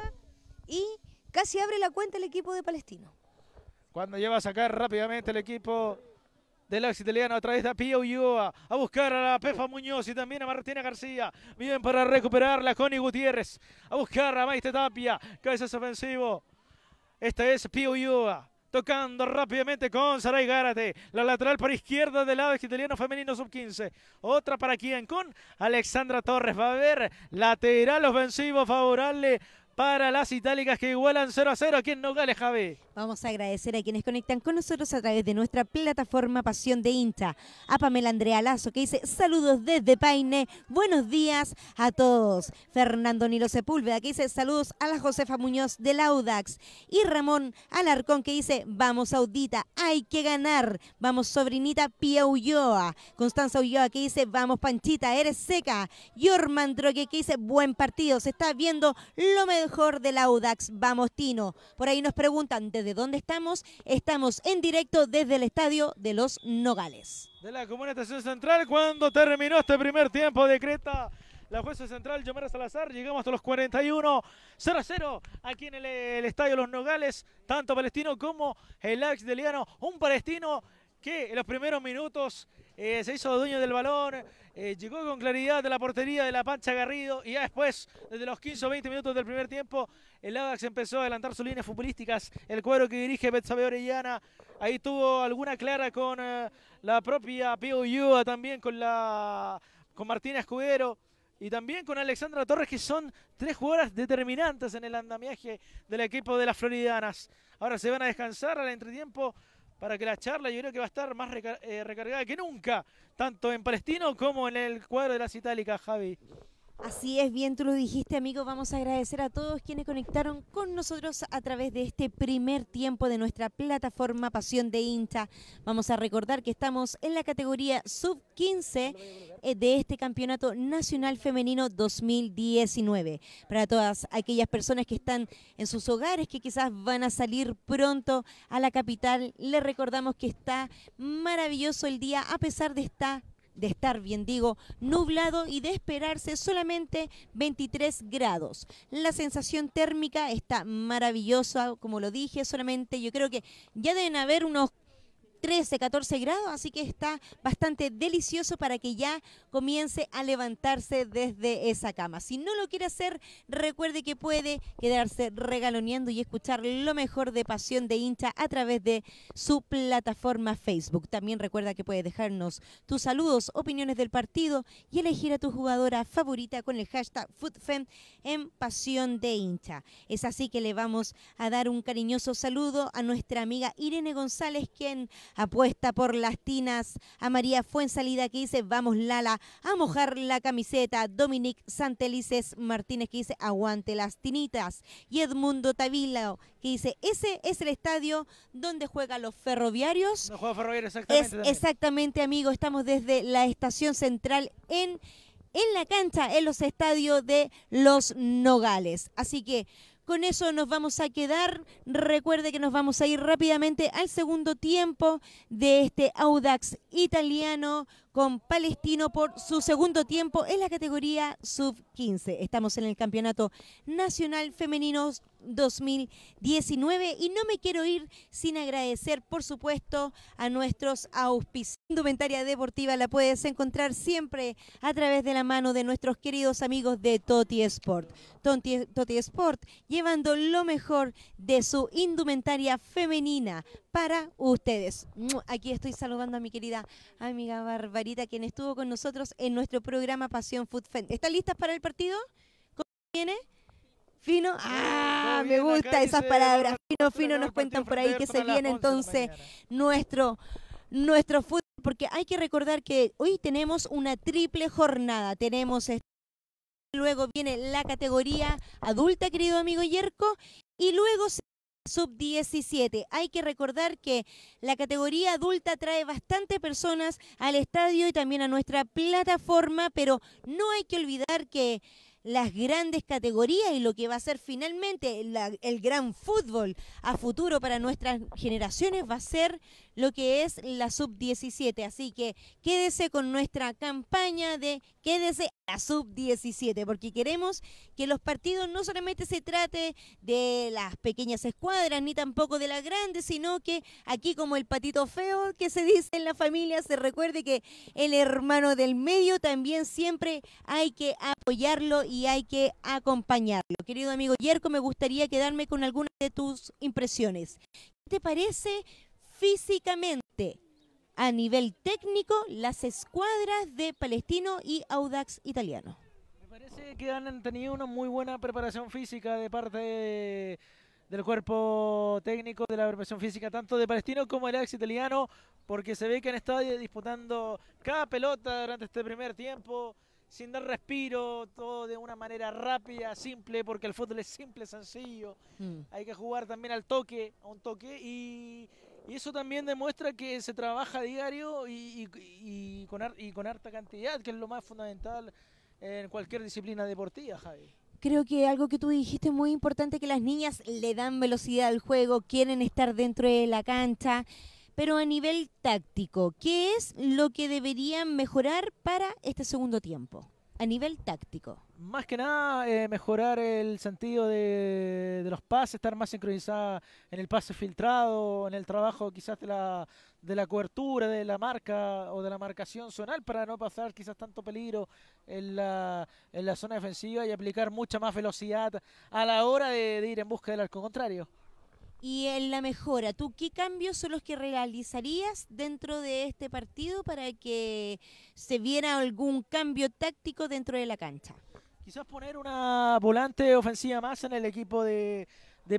y casi abre la cuenta el equipo de Palestino. Cuando lleva a sacar rápidamente el equipo del ex italiano a través de Pio Ulloa a buscar a la Pefa Muñoz y también a Martina García. Bien para recuperarla Connie Gutiérrez a buscar a Maite Tapia. Cabezas ofensivo. Esta es Pio Ulloa. Tocando rápidamente con Saray Gárate. La lateral por izquierda del lado italiano femenino sub-15. Otra para quien con Alexandra Torres. Va a ver. lateral ofensivo favorable para las itálicas que igualan 0 a 0 aquí en Nogales, Javi. Vamos a agradecer a quienes conectan con nosotros a través de nuestra plataforma Pasión de inta A Pamela Andrea Lazo que dice saludos desde Paine, buenos días a todos. Fernando Nilo Sepúlveda que dice saludos a la Josefa Muñoz del Audax. Y Ramón Alarcón que dice vamos Audita, hay que ganar. Vamos sobrinita Pia Ulloa. Constanza Ulloa que dice vamos Panchita, eres seca. Yorman Drogue que dice buen partido, se está viendo lo mejor del Audax. Vamos Tino. Por ahí nos preguntan desde ¿De dónde estamos. Estamos en directo desde el estadio de los Nogales. De la Comunicación Central, cuando terminó este primer tiempo de Creta la jueza central Yomara Salazar. Llegamos a los 41 0 0 aquí en el, Estadio Estadio Los Nogales. Tanto palestino como el de Liano. Un palestino que en los primeros minutos eh, se hizo dueño del balón, eh, llegó con claridad de la portería de la Pancha Garrido y ya después, desde los 15 o 20 minutos del primer tiempo, el Audax empezó a adelantar sus líneas futbolísticas. El cuadro que dirige Betsabe Orellana, ahí tuvo alguna clara con eh, la propia Pio también con, la, con Martina Escudero y también con Alexandra Torres, que son tres jugadoras determinantes en el andamiaje del equipo de las Floridanas. Ahora se van a descansar al entretiempo para que la charla yo creo que va a estar más eh, recargada que nunca, tanto en Palestino como en el cuadro de las Itálicas, Javi. Así es, bien tú lo dijiste, amigo. Vamos a agradecer a todos quienes conectaron con nosotros a través de este primer tiempo de nuestra plataforma Pasión de Insta. Vamos a recordar que estamos en la categoría sub 15 eh, de este Campeonato Nacional Femenino 2019. Para todas aquellas personas que están en sus hogares, que quizás van a salir pronto a la capital, les recordamos que está maravilloso el día a pesar de esta de estar bien digo, nublado y de esperarse solamente 23 grados. La sensación térmica está maravillosa, como lo dije, solamente yo creo que ya deben haber unos 13, 14 grados, así que está bastante delicioso para que ya comience a levantarse desde esa cama. Si no lo quiere hacer, recuerde que puede quedarse regaloneando y escuchar lo mejor de Pasión de Hincha a través de su plataforma Facebook. También recuerda que puede dejarnos tus saludos, opiniones del partido y elegir a tu jugadora favorita con el hashtag FoodFem en Pasión de Hincha. Es así que le vamos a dar un cariñoso saludo a nuestra amiga Irene González, quien apuesta por las tinas. A María Fuensalida que dice, vamos Lala, a mojar la camiseta. Dominic Santelices Martínez que dice, aguante las tinitas. Y Edmundo Tavilao que dice, ese es el estadio donde juegan los ferroviarios. juega ferroviarios, exactamente. exactamente, amigo, estamos desde la estación central en en la cancha, en los estadios de los Nogales. Así que con eso nos vamos a quedar. Recuerde que nos vamos a ir rápidamente al segundo tiempo de este Audax italiano con Palestino por su segundo tiempo en la categoría sub-15. Estamos en el Campeonato Nacional Femenino 2019 y no me quiero ir sin agradecer, por supuesto, a nuestros auspicios. Indumentaria deportiva la puedes encontrar siempre a través de la mano de nuestros queridos amigos de Toti Sport. Totti Sport llevando lo mejor de su indumentaria femenina para ustedes. Aquí estoy saludando a mi querida amiga Barbarita, quien estuvo con nosotros en nuestro programa Pasión Food Fan. ¿Están listas para el partido? ¿Cómo viene? Fino, ah, me gusta esas palabras. Fino, fino, nos cuentan por ahí que se viene entonces nuestro, nuestro fútbol, porque hay que recordar que hoy tenemos una triple jornada. Tenemos luego viene la categoría adulta, querido amigo Yerko, y luego se sub-17. Hay que recordar que la categoría adulta trae bastantes personas al estadio y también a nuestra plataforma, pero no hay que olvidar que las grandes categorías y lo que va a ser finalmente el gran fútbol a futuro para nuestras generaciones va a ser lo que es la sub-17. Así que quédese con nuestra campaña de quédese a la sub-17, porque queremos que los partidos no solamente se trate de las pequeñas escuadras, ni tampoco de las grandes, sino que aquí como el patito feo que se dice en la familia, se recuerde que el hermano del medio también siempre hay que apoyarlo y hay que acompañarlo. Querido amigo Yerko, me gustaría quedarme con algunas de tus impresiones. ¿Qué te parece físicamente a nivel técnico las escuadras de Palestino y Audax Italiano. Me parece que han tenido una muy buena preparación física de parte del cuerpo técnico de la preparación física, tanto de Palestino como de Audax italiano, porque se ve que han estado disputando cada pelota durante este primer tiempo, sin dar respiro, todo de una manera rápida, simple, porque el fútbol es simple, sencillo. Mm. Hay que jugar también al toque, a un toque, y y eso también demuestra que se trabaja diario y, con, y con harta cantidad, que es lo más fundamental en cualquier disciplina deportiva, Javi. Creo que algo que tú dijiste es muy importante, que las niñas le dan velocidad al juego, quieren estar dentro de la cancha, pero a nivel táctico, ¿qué es lo que deberían mejorar para este segundo tiempo? a nivel táctico? Más que nada eh, mejorar el sentido de, los pases, estar más sincronizada en el pase filtrado, en el trabajo quizás de la, de la cobertura, de la marca o de la marcación zonal para no pasar quizás tanto peligro en la, zona defensiva y aplicar mucha más velocidad a la hora de ir en busca del arco contrario y en la mejora, ¿tú qué cambios son los que realizarías dentro de este partido para que se viera algún cambio táctico dentro de la cancha? Quizás poner una volante ofensiva más en el equipo de,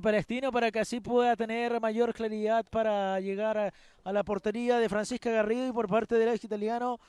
Palestino para que así pueda tener mayor claridad para llegar a, a la portería de Francisca Garrido y por parte del ex italiano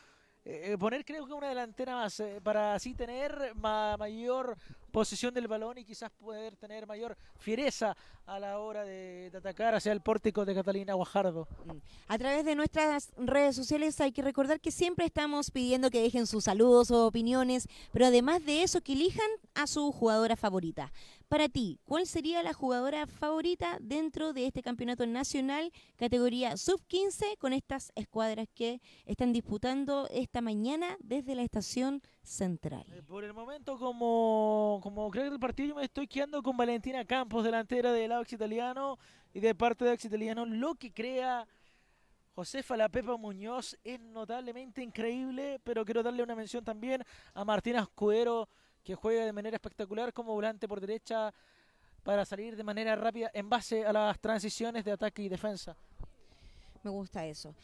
eh, poner creo que una delantera más eh, para así tener mayor posición del balón y quizás poder tener mayor fiereza a la hora de, atacar hacia el pórtico de Catalina Guajardo. Mm. A través de nuestras redes sociales hay que recordar que siempre estamos pidiendo que dejen sus saludos o opiniones, pero además de eso que elijan a su jugadora favorita. Para ti, ¿cuál sería la jugadora favorita dentro de este campeonato nacional categoría sub-15 con estas escuadras que están disputando esta mañana desde la estación central? Eh, por el momento, como, como creo que el partido, yo me estoy quedando con Valentina Campos, delantera del lado italiano y de parte de Italiano, lo que crea... Josefa La Pepa Muñoz es notablemente increíble, pero quiero darle una mención también a Martina Escudero, que juega de manera espectacular como volante por derecha para salir de manera rápida en base a las transiciones de ataque y defensa. Me gusta eso.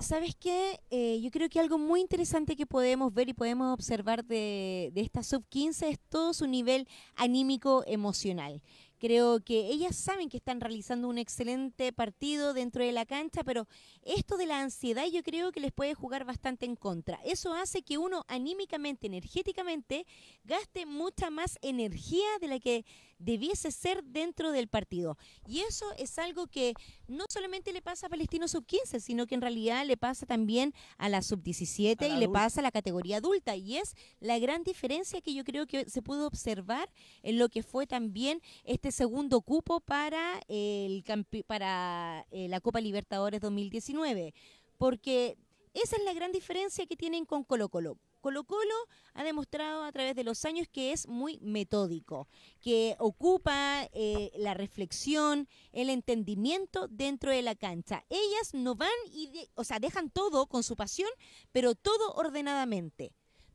¿Sabes qué? Eh, yo creo que algo muy interesante que podemos ver y podemos observar de, de esta sub-15 es todo su nivel anímico emocional. Creo que ellas saben que están realizando un excelente partido dentro de la cancha, pero esto de la ansiedad yo creo que les puede jugar bastante en contra. Eso hace que uno anímicamente, energéticamente, gaste mucha más energía de la que debiese ser dentro del partido. Y eso es algo que no solamente le pasa a Palestino Sub-15, sino que en realidad le pasa también a la Sub-17 y le pasa a la categoría adulta. Y es la gran diferencia que yo creo que se pudo observar en lo que fue también este segundo cupo para, el para eh, la Copa Libertadores 2019. Porque esa es la gran diferencia que tienen con Colo Colo. Colo Colo ha demostrado a través de los años que es muy metódico, que ocupa eh, la reflexión, el entendimiento dentro de la cancha. Ellas no van y, o sea, dejan todo con su pasión, pero todo ordenadamente.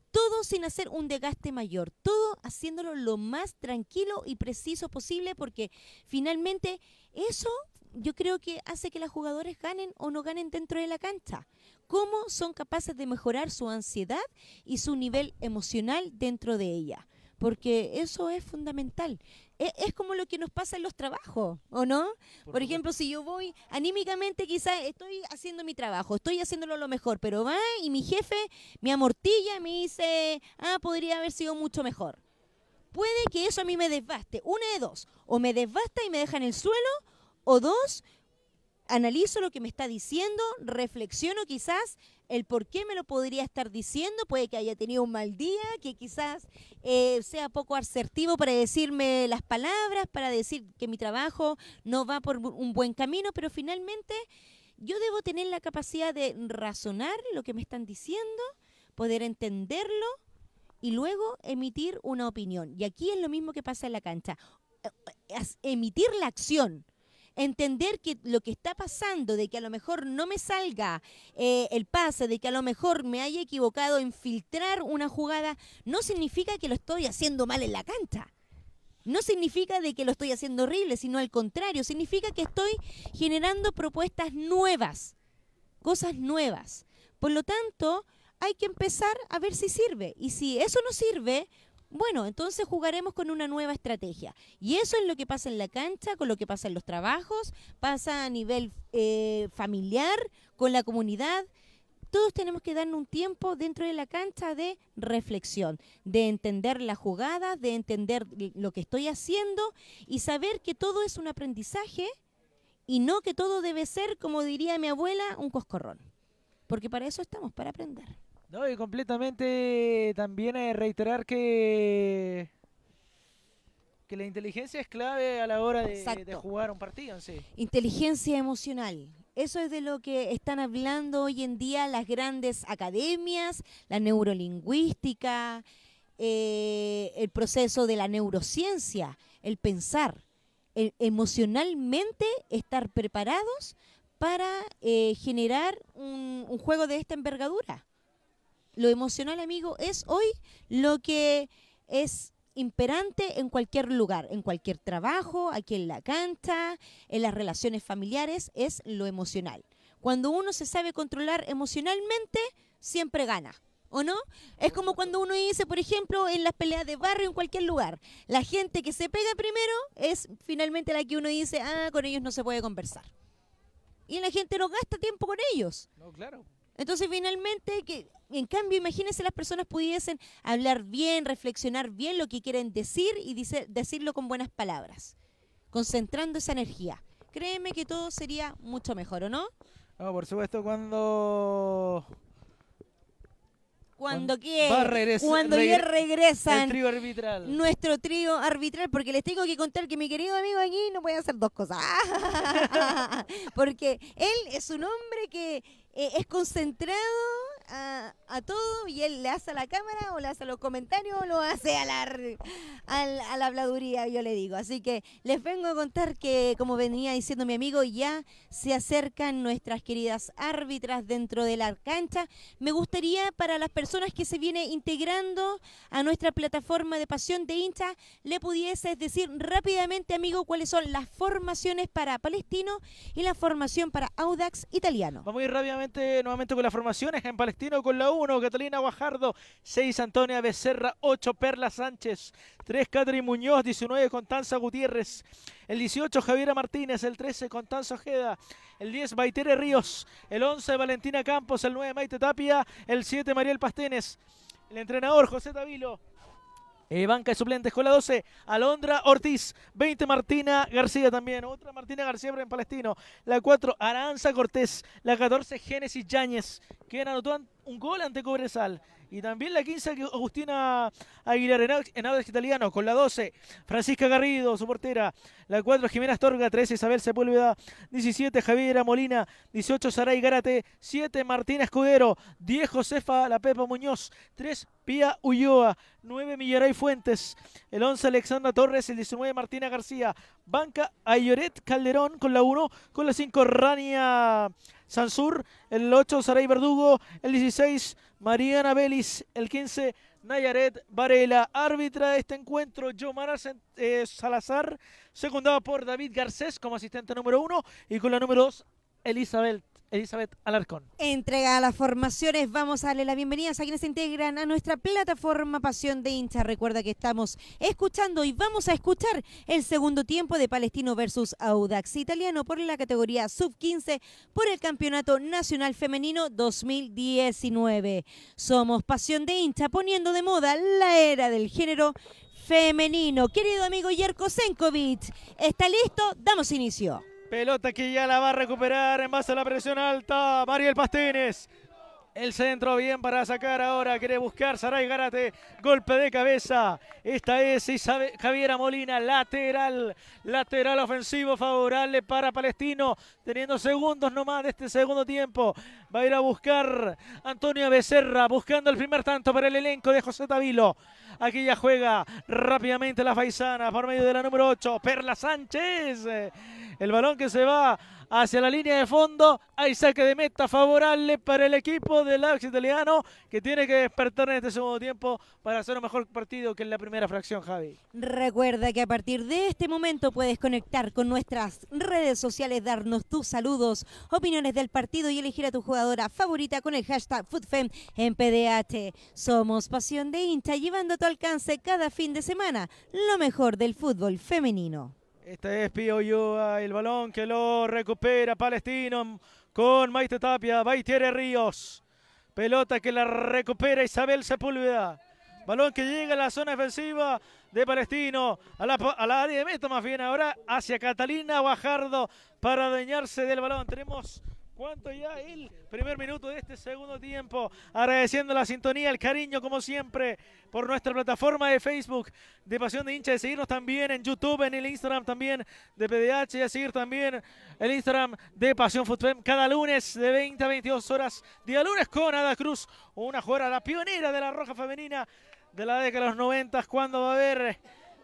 Todo sin hacer un desgaste mayor, todo haciéndolo lo más tranquilo y preciso posible, porque finalmente eso yo creo que hace que las jugadoras ganen o no ganen dentro de la cancha cómo son capaces de mejorar su ansiedad y su nivel emocional dentro de ella, porque eso es fundamental. E, es, como lo que nos pasa en los trabajos, ¿o no? Por, ejemplo, si yo voy anímicamente, quizás estoy haciendo mi trabajo, estoy haciéndolo lo mejor, pero va y mi jefe me amortilla, me dice, ah, podría haber sido mucho mejor. Puede que eso a mí me desbaste, una de dos, o me desbasta y me deja en el suelo, o dos, analizo lo que me está diciendo, reflexiono quizás el por qué me lo podría estar diciendo, puede que haya tenido un mal día, que quizás eh, sea poco asertivo para decirme las palabras, para decir que mi trabajo no va por un buen camino, pero finalmente yo debo tener la capacidad de razonar lo que me están diciendo, poder entenderlo y luego emitir una opinión. Y aquí es lo mismo que pasa en la cancha. Eh, eh, emitir la acción, entender que lo que está pasando, de que a lo mejor no me salga eh, el pase, de que a lo mejor me haya equivocado en filtrar una jugada, no significa que lo estoy haciendo mal en la cancha. No significa de que lo estoy haciendo horrible, sino al contrario, significa que estoy generando propuestas nuevas, cosas nuevas. Por lo tanto, hay que empezar a ver si sirve. Y si eso no sirve, bueno, entonces jugaremos con una nueva estrategia. Y eso es lo que pasa en la cancha, con lo que pasa en los trabajos, pasa a nivel eh, familiar, con la comunidad. Todos tenemos que darnos un tiempo dentro de la cancha de reflexión, de entender la jugada, de entender lo que estoy haciendo y saber que todo es un aprendizaje y no que todo debe ser, como diría mi abuela, un coscorrón. Porque para eso estamos, para aprender. No, y completamente eh, también eh, reiterar que que la inteligencia es clave a la hora de, jugar un partido Inteligencia emocional. Eso es de lo que están hablando hoy en día las grandes academias, la neurolingüística, eh, el proceso de la neurociencia, el pensar, emocionalmente estar preparados para generar un juego de esta envergadura lo emocional, amigo, es hoy lo que es imperante en cualquier lugar, en cualquier trabajo, aquí en la cancha, en las relaciones familiares, es lo emocional. Cuando uno se sabe controlar emocionalmente, siempre gana. ¿O no? Es como cuando uno dice, por ejemplo, en las peleas de barrio, en cualquier lugar, la gente que se pega primero es finalmente la que uno dice, ah, con ellos no se puede conversar. Y la gente no gasta tiempo con ellos. No, claro. Entonces, finalmente, que, en cambio, imagínense las personas pudiesen hablar bien, reflexionar bien lo que quieren decir y decirlo con buenas palabras, concentrando esa energía. Créeme que todo sería mucho mejor, ¿o no? No, ah, por supuesto, cuando cuando quiera. Cuando ellos regresan. arbitral. Nuestro trío arbitral, porque les tengo que contar que mi querido amigo aquí no puede hacer dos cosas. porque él es un hombre que eh, es concentrado a, todo y él le hace a la cámara o le hace a los comentarios o lo hace a la, a habladuría, yo le digo. Así que les vengo a contar que, como venía diciendo mi amigo, ya se acercan nuestras queridas árbitras dentro de la cancha. Me gustaría para las personas que se vienen integrando a nuestra plataforma de pasión de hincha, le pudiese decir rápidamente, amigo, cuáles son las formaciones para Palestino y la formación para Audax Italiano. Vamos a ir rápidamente nuevamente con las formaciones en Palestino. Palestino con la 1, Catalina Guajardo, 6 Antonia Becerra, 8 Perla Sánchez, 3 Catherine Muñoz, 19 Constanza Gutiérrez, el 18 Javiera Martínez, el 13 Constanza Ojeda, el 10 Baitere Ríos, el 11 Valentina Campos, el 9 Maite Tapia, el 7 Mariel Pastenes, el entrenador José Tavilo. Eh, banca de suplentes con la 12, Alondra Ortiz, 20 Martina García también, otra Martina García en Palestino, la 4 Aranza Cortés, la 14 Génesis Yáñez, quien anotó un gol ante Cobresal. Y también la 15, Agustina Aguilar, en, en Italiano, con la 12, Francisca Garrido, su portera. La 4, Jimena Astorga, 13, Isabel Sepúlveda, 17, Javiera Molina, 18, Saray Garate, 7, Martina Escudero, 10, Josefa La Pepa Muñoz, 3, Pía Ulloa, 9, Millaray Fuentes, el 11, Alexandra Torres, el 19, Martina García, banca Ayoret Calderón con la 1, con la 5, Rania Sansur, el 8, Saray Verdugo, el 16, Mariana Belis, el 15, Nayaret Varela. Árbitra de este encuentro, Yomara eh, Salazar, Secundada por David Garcés como asistente número uno. y con la número dos, Elizabeth Elizabeth Alarcón. Entrega a las formaciones, vamos a darle las bienvenidas a quienes se integran a nuestra plataforma Pasión de Hincha. Recuerda que estamos escuchando y vamos a escuchar el segundo tiempo de Palestino versus Audax Italiano por la categoría Sub-15 por el Campeonato Nacional Femenino 2019. Somos Pasión de Hincha poniendo de moda la era del género femenino. Querido amigo Yerko Senkovic, ¿está listo? Damos inicio. Pelota que ya la va a recuperar en base a la presión alta. Mariel Pastines. El centro bien para sacar ahora. Quiere buscar Saray Garate. Golpe de cabeza. Esta es Javiera Molina. Lateral. Lateral ofensivo favorable para Palestino. Teniendo segundos nomás de este segundo tiempo. Va a ir a buscar Antonio Becerra. Buscando el primer tanto para el elenco de José Tavilo. Aquí ya juega rápidamente la Faisana por medio de la número 8. Perla Sánchez el balón que se va hacia la línea de fondo. Hay saque de meta favorable para el equipo del Ajax italiano que tiene que despertar en este segundo tiempo para hacer un mejor partido que en la primera fracción, Javi. Recuerda que a partir de este momento puedes conectar con nuestras redes sociales, darnos tus saludos, opiniones del partido y elegir a tu jugadora favorita con el hashtag FootFem en PDH. Somos Pasión de Hincha, llevando a tu alcance cada fin de semana lo mejor del fútbol femenino. Este es Pío Yuba, el balón que lo recupera Palestino con Maite Tapia, Baitiere Ríos. Pelota que la recupera Isabel Sepúlveda. Balón que llega a la zona defensiva de Palestino, a la, área de meta más bien ahora, hacia Catalina Guajardo para adueñarse del balón. Tenemos cuánto ya el primer minuto de este segundo tiempo. Agradeciendo la sintonía, el cariño, como siempre, por nuestra plataforma de Facebook de Pasión de Hincha, de seguirnos también en YouTube, en el Instagram también de PDH, y a seguir también el Instagram de Pasión Fútbol cada lunes de 20 a 22 horas. Día lunes con Ada Cruz, una jugadora, la pionera de la roja femenina de la década de los 90, cuando va a haber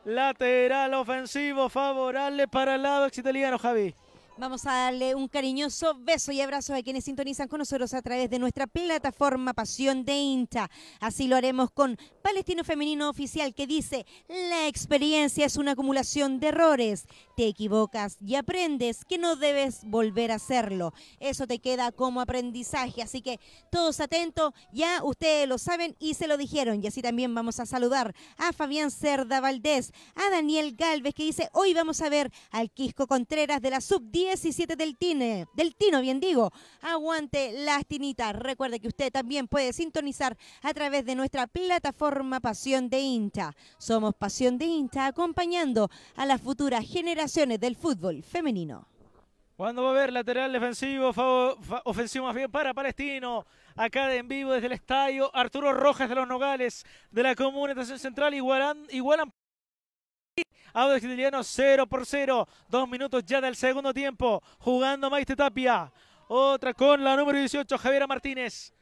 lateral ofensivo favorable para el lado ex Javi. Vamos a darle un cariñoso beso y abrazo a quienes sintonizan con nosotros a través de nuestra plataforma Pasión de Inta. Así lo haremos con Palestino Femenino Oficial que dice, la experiencia es una acumulación de errores. Te equivocas y aprendes que no debes volver a hacerlo. Eso te queda como aprendizaje. Así que todos atentos, ya ustedes lo saben y se lo dijeron. Y así también vamos a saludar a Fabián Cerda Valdés, a Daniel Galvez que dice, hoy vamos a ver al Quisco Contreras de la Sub 17 del, tine, del Tino, bien digo. Aguante las tinitas. Recuerde que usted también puede sintonizar a través de nuestra plataforma Pasión de Inta. Somos Pasión de Inta acompañando a las futuras generaciones del fútbol femenino. Cuando va a haber lateral defensivo, ofensivo más bien para Palestino, acá en vivo desde el estadio, Arturo Rojas de los Nogales, de la Comuna Estación Central, igualan, igualan Audax Italiano 0 por 0. Dos minutos ya del segundo tiempo. Jugando Maite Tapia. Otra con la número 18, Javiera Martínez.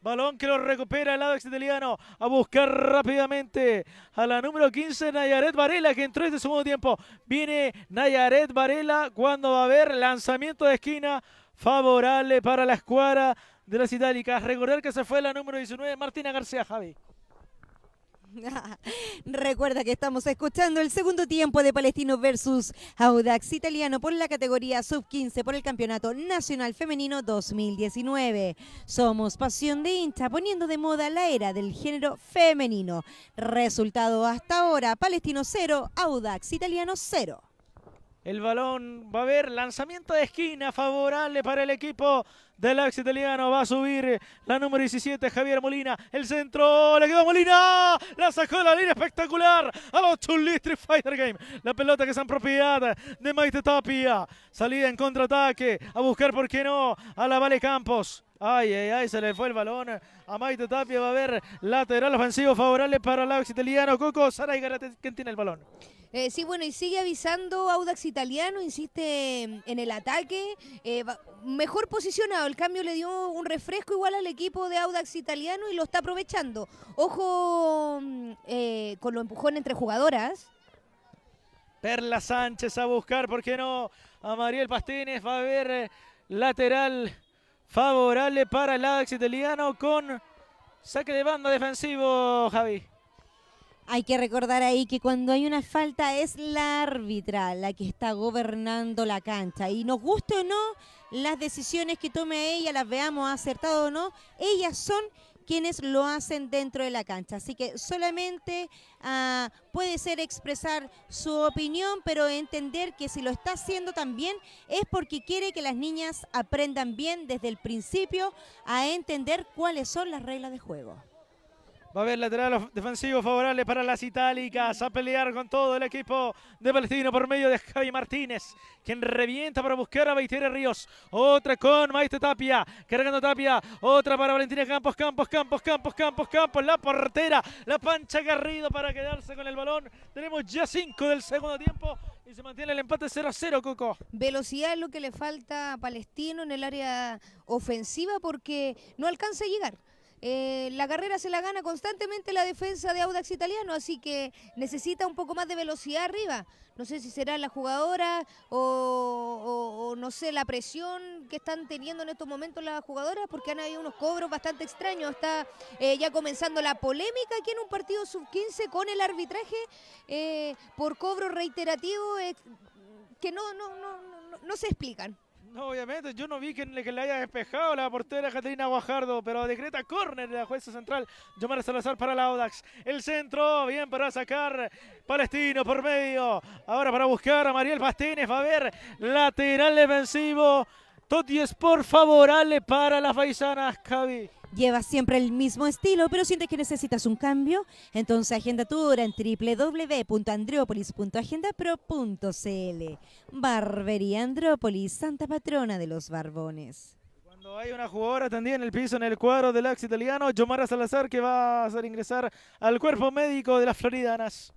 Balón que lo recupera el lado italiano a buscar rápidamente a la número 15 Nayaret Varela que entró este segundo tiempo. Viene Nayaret Varela cuando va a haber lanzamiento de esquina favorable para la escuadra de las itálicas. Recordar que se fue la número 19 Martina García Javi. Recuerda que estamos escuchando el segundo tiempo de Palestino versus Audax Italiano por la categoría sub-15 por el Campeonato Nacional Femenino 2019. Somos Pasión de Hincha, poniendo de moda la era del género femenino. Resultado hasta ahora, Palestino 0, Audax Italiano 0. El balón va a haber lanzamiento de esquina favorable para el equipo del ex Italiano. Va a subir la número 17, Javier Molina. El centro, le quedó Molina. La sacó de la línea espectacular a los Chulistri Fighter Game. La pelota que es en propiedad de Maite Tapia. Salida en contraataque. A buscar, ¿por qué no? A la Vale Campos. Ay, ay, ay, se le fue el balón a Maite Tapia. Va a haber lateral ofensivo favorable para el Audax Italiano. Coco Garate, ¿quién tiene el balón? Eh, sí, bueno, y sigue avisando Audax Italiano, insiste en el ataque. Eh, mejor posicionado, el cambio le dio un refresco igual al equipo de Audax Italiano y lo está aprovechando. Ojo mm, eh, con lo empujón entre jugadoras. Perla Sánchez a buscar, ¿por qué no? A Mariel Pastines va a haber lateral favorable para el Ajax italiano con saque de banda defensivo, Javi. Hay que recordar ahí que cuando hay una falta es la árbitra la que está gobernando la cancha. Y nos guste o no, las decisiones que tome ella, las veamos acertado o no, ellas son quienes lo hacen dentro de la cancha. Así que solamente ah, puede ser expresar su opinión, pero entender que si lo está haciendo también es porque quiere que las niñas aprendan bien desde el principio a entender cuáles son las reglas de juego. Va a haber lateral defensivo favorable para las itálicas. A pelear con todo el equipo de Palestino por medio de Javi Martínez. Quien revienta para buscar a Beitere Ríos. Otra con Maite Tapia. Cargando Tapia. Otra para Valentina Campos, Campos, Campos, Campos, Campos, Campos. La portera. La pancha Garrido para quedarse con el balón. Tenemos ya cinco del segundo tiempo. Y se mantiene el empate 0 a 0, Coco. Velocidad es lo que le falta a Palestino en el área ofensiva porque no alcanza a llegar. Eh, la carrera se la gana constantemente la defensa de Audax Italiano, así que necesita un poco más de velocidad arriba. No sé si será la jugadora o, no sé, la presión que están teniendo en estos momentos las jugadoras, porque han habido unos cobros bastante extraños. Está eh, ya comenzando la polémica aquí en un partido sub-15 con el arbitraje eh, por cobro reiterativo que no, no se explican. No, obviamente, yo no vi que, le haya despejado la portera Catarina Guajardo, pero decreta córner de la jueza central, Yomar Salazar para la Audax. El centro, bien para sacar Palestino por medio. Ahora para buscar a Mariel Pastines, va a ver, lateral defensivo. Totti por favorable para las paisanas, Cavi llevas siempre el mismo estilo, pero sientes que necesitas un cambio, entonces agenda tu en www.andreopolis.agendapro.cl. Barbería Andrópolis, Santa Patrona de los Barbones. Cuando hay una jugadora tendida en el piso en el cuadro del ex italiano, Yomara Salazar, que va a hacer ingresar al cuerpo médico de las Floridanas.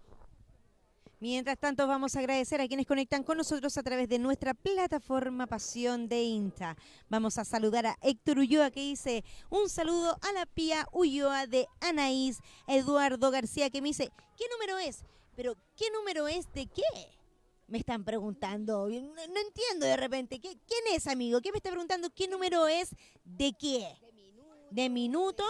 Mientras tanto, vamos a agradecer a quienes conectan con nosotros a través de nuestra plataforma Pasión de Insta. Vamos a saludar a Héctor Ulloa que dice un saludo a la Pía Ulloa de Anaís, Eduardo García que me dice, ¿qué número es? Pero, ¿qué número es de qué? Me están preguntando, no, entiendo de repente, ¿quién es amigo? ¿Qué me está preguntando qué número es de qué? ¿De minutos?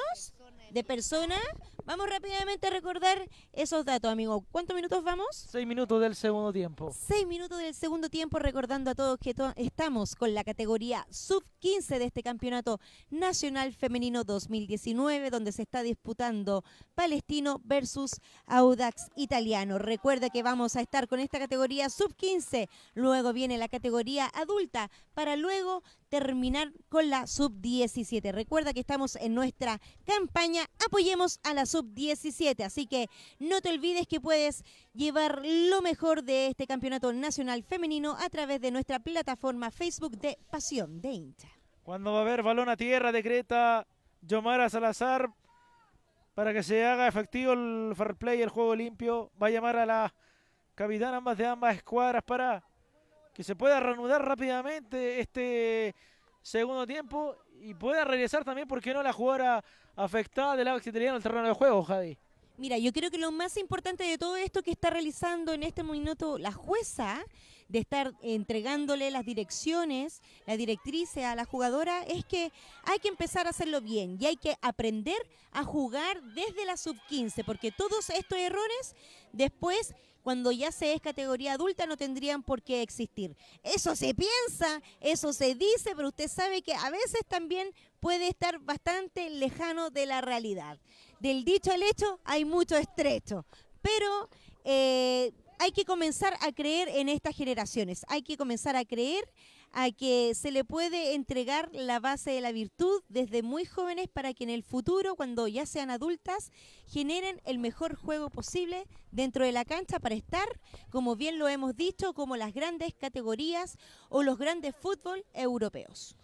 ¿De personas? Vamos rápidamente a recordar esos datos, amigo. ¿Cuántos minutos vamos? Seis minutos del segundo tiempo. Seis minutos del segundo tiempo, recordando a todos que estamos con la categoría sub-15 de este campeonato nacional femenino 2019, donde se está disputando Palestino versus Audax Italiano. Recuerda que vamos a estar con esta categoría sub-15, luego viene la categoría adulta, para luego terminar con la sub-17. Recuerda que estamos en nuestra campaña Apoyemos a la sub 17 Así que no te olvides que puedes llevar lo mejor de este campeonato nacional femenino a través de nuestra plataforma Facebook de Pasión de Inta. Cuando va a haber balón a tierra, decreta Yomara Salazar para que se haga efectivo el fair play, el juego limpio. Va a llamar a la capitana ambas de ambas escuadras para que se pueda reanudar rápidamente este segundo tiempo y pueda regresar también, porque no?, la jugadora afectada del tenía en el terreno de juego, Javi. Mira, yo creo que lo más importante de todo esto que está realizando en este minuto la jueza, de estar entregándole las direcciones, la directriz a la jugadora, es que hay que empezar a hacerlo bien y hay que aprender a jugar desde la sub-15, porque todos estos errores después cuando ya se es categoría adulta no tendrían por qué existir. Eso se piensa, eso se dice, pero usted sabe que a veces también puede estar bastante lejano de la realidad. Del dicho al hecho hay mucho estrecho, pero eh, hay que comenzar a creer en estas generaciones, hay que comenzar a creer a que se le puede entregar la base de la virtud desde muy jóvenes para que en el futuro, cuando ya sean adultas, generen el mejor juego posible dentro de la cancha para estar, como bien lo hemos dicho, como las grandes categorías o los grandes fútbol europeos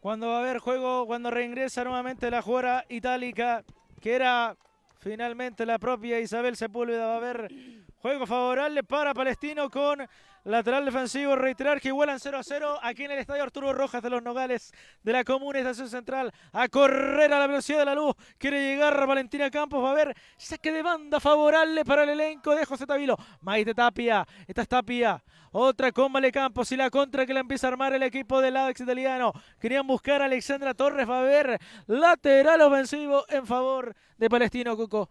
cuando va a haber juego, cuando reingresa nuevamente la jugadora itálica, que era finalmente la propia Isabel Sepúlveda, va a haber Juego favorable para Palestino con lateral defensivo. Reiterar que igualan 0 a 0 aquí en el estadio Arturo Rojas de los Nogales de la Comuna Estación Central. A correr a la velocidad de la luz. Quiere llegar Valentina Campos. Va a ver saque de banda favorable para el elenco de José Tavilo. Maite Tapia. Esta es Tapia. Otra con Vale Campos y la contra que la empieza a armar el equipo del lado italiano. Querían buscar a Alexandra Torres. Va a ver lateral ofensivo en favor de Palestino Coco.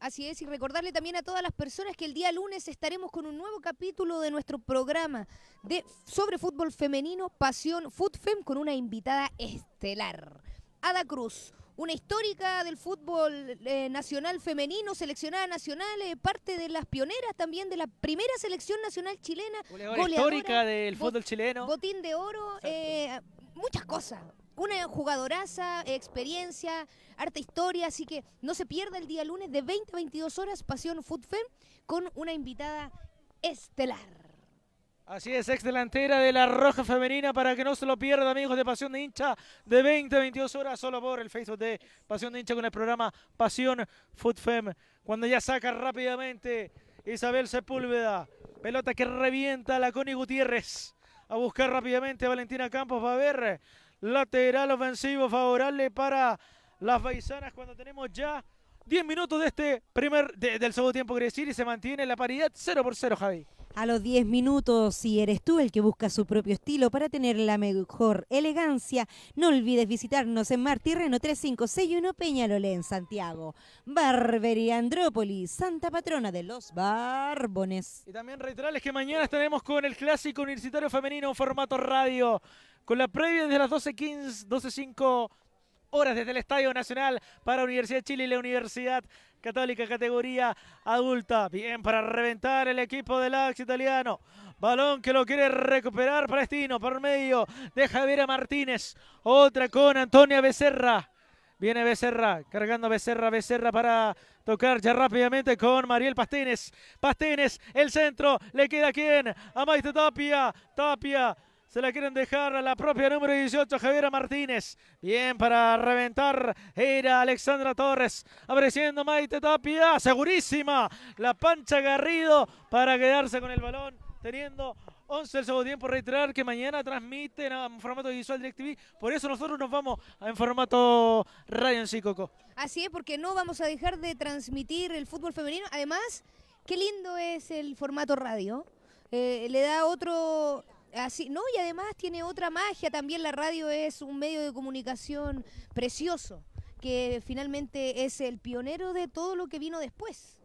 Así es, y recordarle también a todas las personas que el día lunes estaremos con un nuevo capítulo de nuestro programa de, sobre fútbol femenino, Pasión fem con una invitada estelar, Ada Cruz. Una histórica del fútbol eh, nacional femenino, seleccionada nacional, eh, parte de las pioneras también de la primera selección nacional chilena. Goleadora, histórica del fútbol chileno. Botín de oro, eh, muchas cosas una jugadoraza, experiencia, arte historia, así que no se pierda el día lunes de 20 a 22 horas Pasión Food con una invitada estelar. Así es, ex delantera de la Roja Femenina, para que no se lo pierda, amigos de Pasión de Hincha, de 20 a 22 horas, solo por el Facebook de Pasión de Hincha con el programa Pasión Food Fem. Cuando ya saca rápidamente Isabel Sepúlveda, pelota que revienta a la Connie Gutiérrez. A buscar rápidamente a Valentina Campos, va a ver lateral ofensivo favorable para las paisanas cuando tenemos ya 10 minutos de este primer, del segundo tiempo, quiere decir, y se mantiene la paridad 0 por 0, Javi. A los 10 minutos, si eres tú el que busca su propio estilo para tener la mejor elegancia, no olvides visitarnos en Martí Reno 3561 Peñalolé en Santiago. Barbería Andrópolis, Santa Patrona de los Barbones. Y también reiterarles que mañana estaremos con el Clásico Universitario Femenino en formato radio con la previa desde las 12.15, 12.05 horas desde el Estadio Nacional para Universidad de Chile y la Universidad Católica categoría adulta. Bien para reventar el equipo del Axe italiano. Balón que lo quiere recuperar Palestino por medio de Javiera Martínez. Otra con Antonia Becerra. Viene Becerra, cargando Becerra, Becerra para tocar ya rápidamente con Mariel Pastines. Pastines, el centro, le queda quien quién? A Maite Tapia, Tapia se la quieren dejar a la propia número 18, Javiera Martínez. Bien para reventar. Era Alexandra Torres. Apareciendo Maite Tapia. Segurísima. La pancha Garrido para quedarse con el balón. Teniendo 11 el segundo tiempo. Reiterar que mañana transmiten en formato visual DirecTV. Por eso nosotros nos vamos en formato radio en Así es, porque no vamos a dejar de transmitir el fútbol femenino. Además, qué lindo es el formato radio. Eh, le da otro no, y además tiene otra magia también. La radio es un medio de comunicación precioso, que finalmente es el pionero de todo lo que vino después.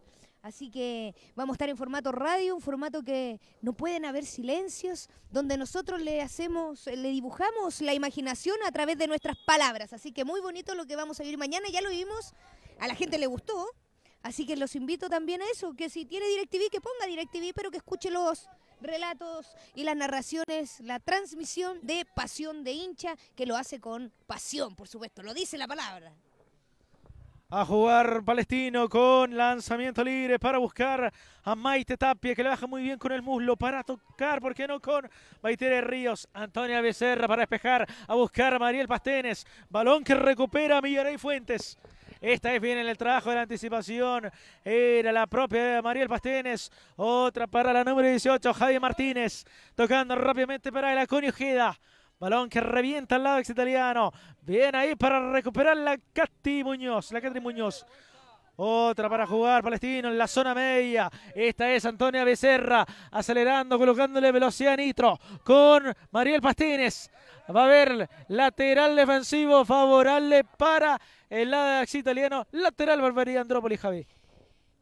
Así que vamos a estar en formato radio, un formato que no pueden haber silencios, donde nosotros le hacemos, le dibujamos la imaginación a través de nuestras palabras. Así que muy bonito lo que vamos a vivir mañana, ya lo vimos, a la gente le gustó. Así que los invito también a eso, que si tiene DirecTV, que ponga DirecTV, pero que escuche los relatos y las narraciones, la transmisión de Pasión de hincha, que lo hace con pasión, por supuesto, lo dice la palabra. A jugar Palestino con lanzamiento libre para buscar a Maite Tapia, que le baja muy bien con el muslo para tocar, ¿por qué no con Maite Ríos? Antonia Becerra para despejar, a buscar a Mariel Pastenes. Balón que recupera Millaray Fuentes. Esta es bien el trabajo de la anticipación. Era la propia de Mariel Pastenes. Otra para la número 18, Javier Martínez. Tocando rápidamente para la Ojeda. Balón que revienta al lado exitaliano. italiano. Bien ahí para recuperar la Catri Muñoz. La Muñoz. Otra para jugar Palestino en la zona media. Esta es Antonia Becerra acelerando, colocándole velocidad a Nitro con Mariel Pastines. Va a haber lateral defensivo favorable para el Ajax italiano. Lateral Barbería Andrópolis, Javi.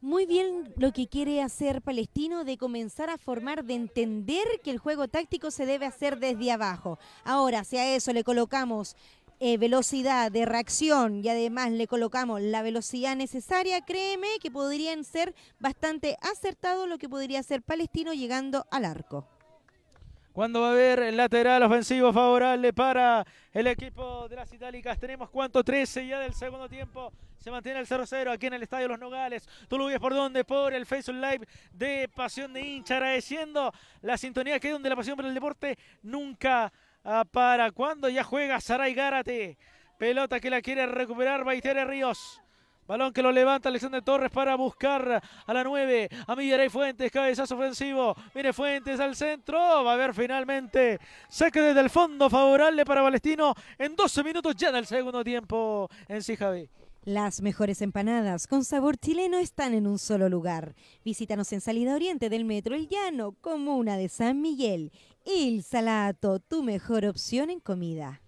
Muy bien lo que quiere hacer Palestino de comenzar a formar, de entender que el juego táctico se debe hacer desde abajo. Ahora, si a eso le colocamos eh, velocidad de reacción y además le colocamos la velocidad necesaria, créeme que podrían ser bastante acertados lo que podría hacer Palestino llegando al arco cuando va a haber el lateral ofensivo favorable para el equipo de las Itálicas. Tenemos cuánto, 13 ya del segundo tiempo. Se mantiene el 0-0 aquí en el Estadio Los Nogales. Tú lo ves por dónde, por el Facebook Live de Pasión de Hincha, agradeciendo la sintonía que hay donde la pasión por el deporte nunca ah, para. Cuando ya juega Saray Gárate. Pelota que la quiere recuperar Baitere Ríos. Balón que lo levanta Alexander Torres para buscar a la 9. A Millaray Fuentes, cabezazo ofensivo. Mire Fuentes al centro. Va a ver finalmente saque desde el fondo favorable para Palestino en 12 minutos ya del segundo tiempo en sí, Las mejores empanadas con sabor chileno están en un solo lugar. Visítanos en salida oriente del Metro El Llano, comuna de San Miguel. Il Salato, tu mejor opción en comida.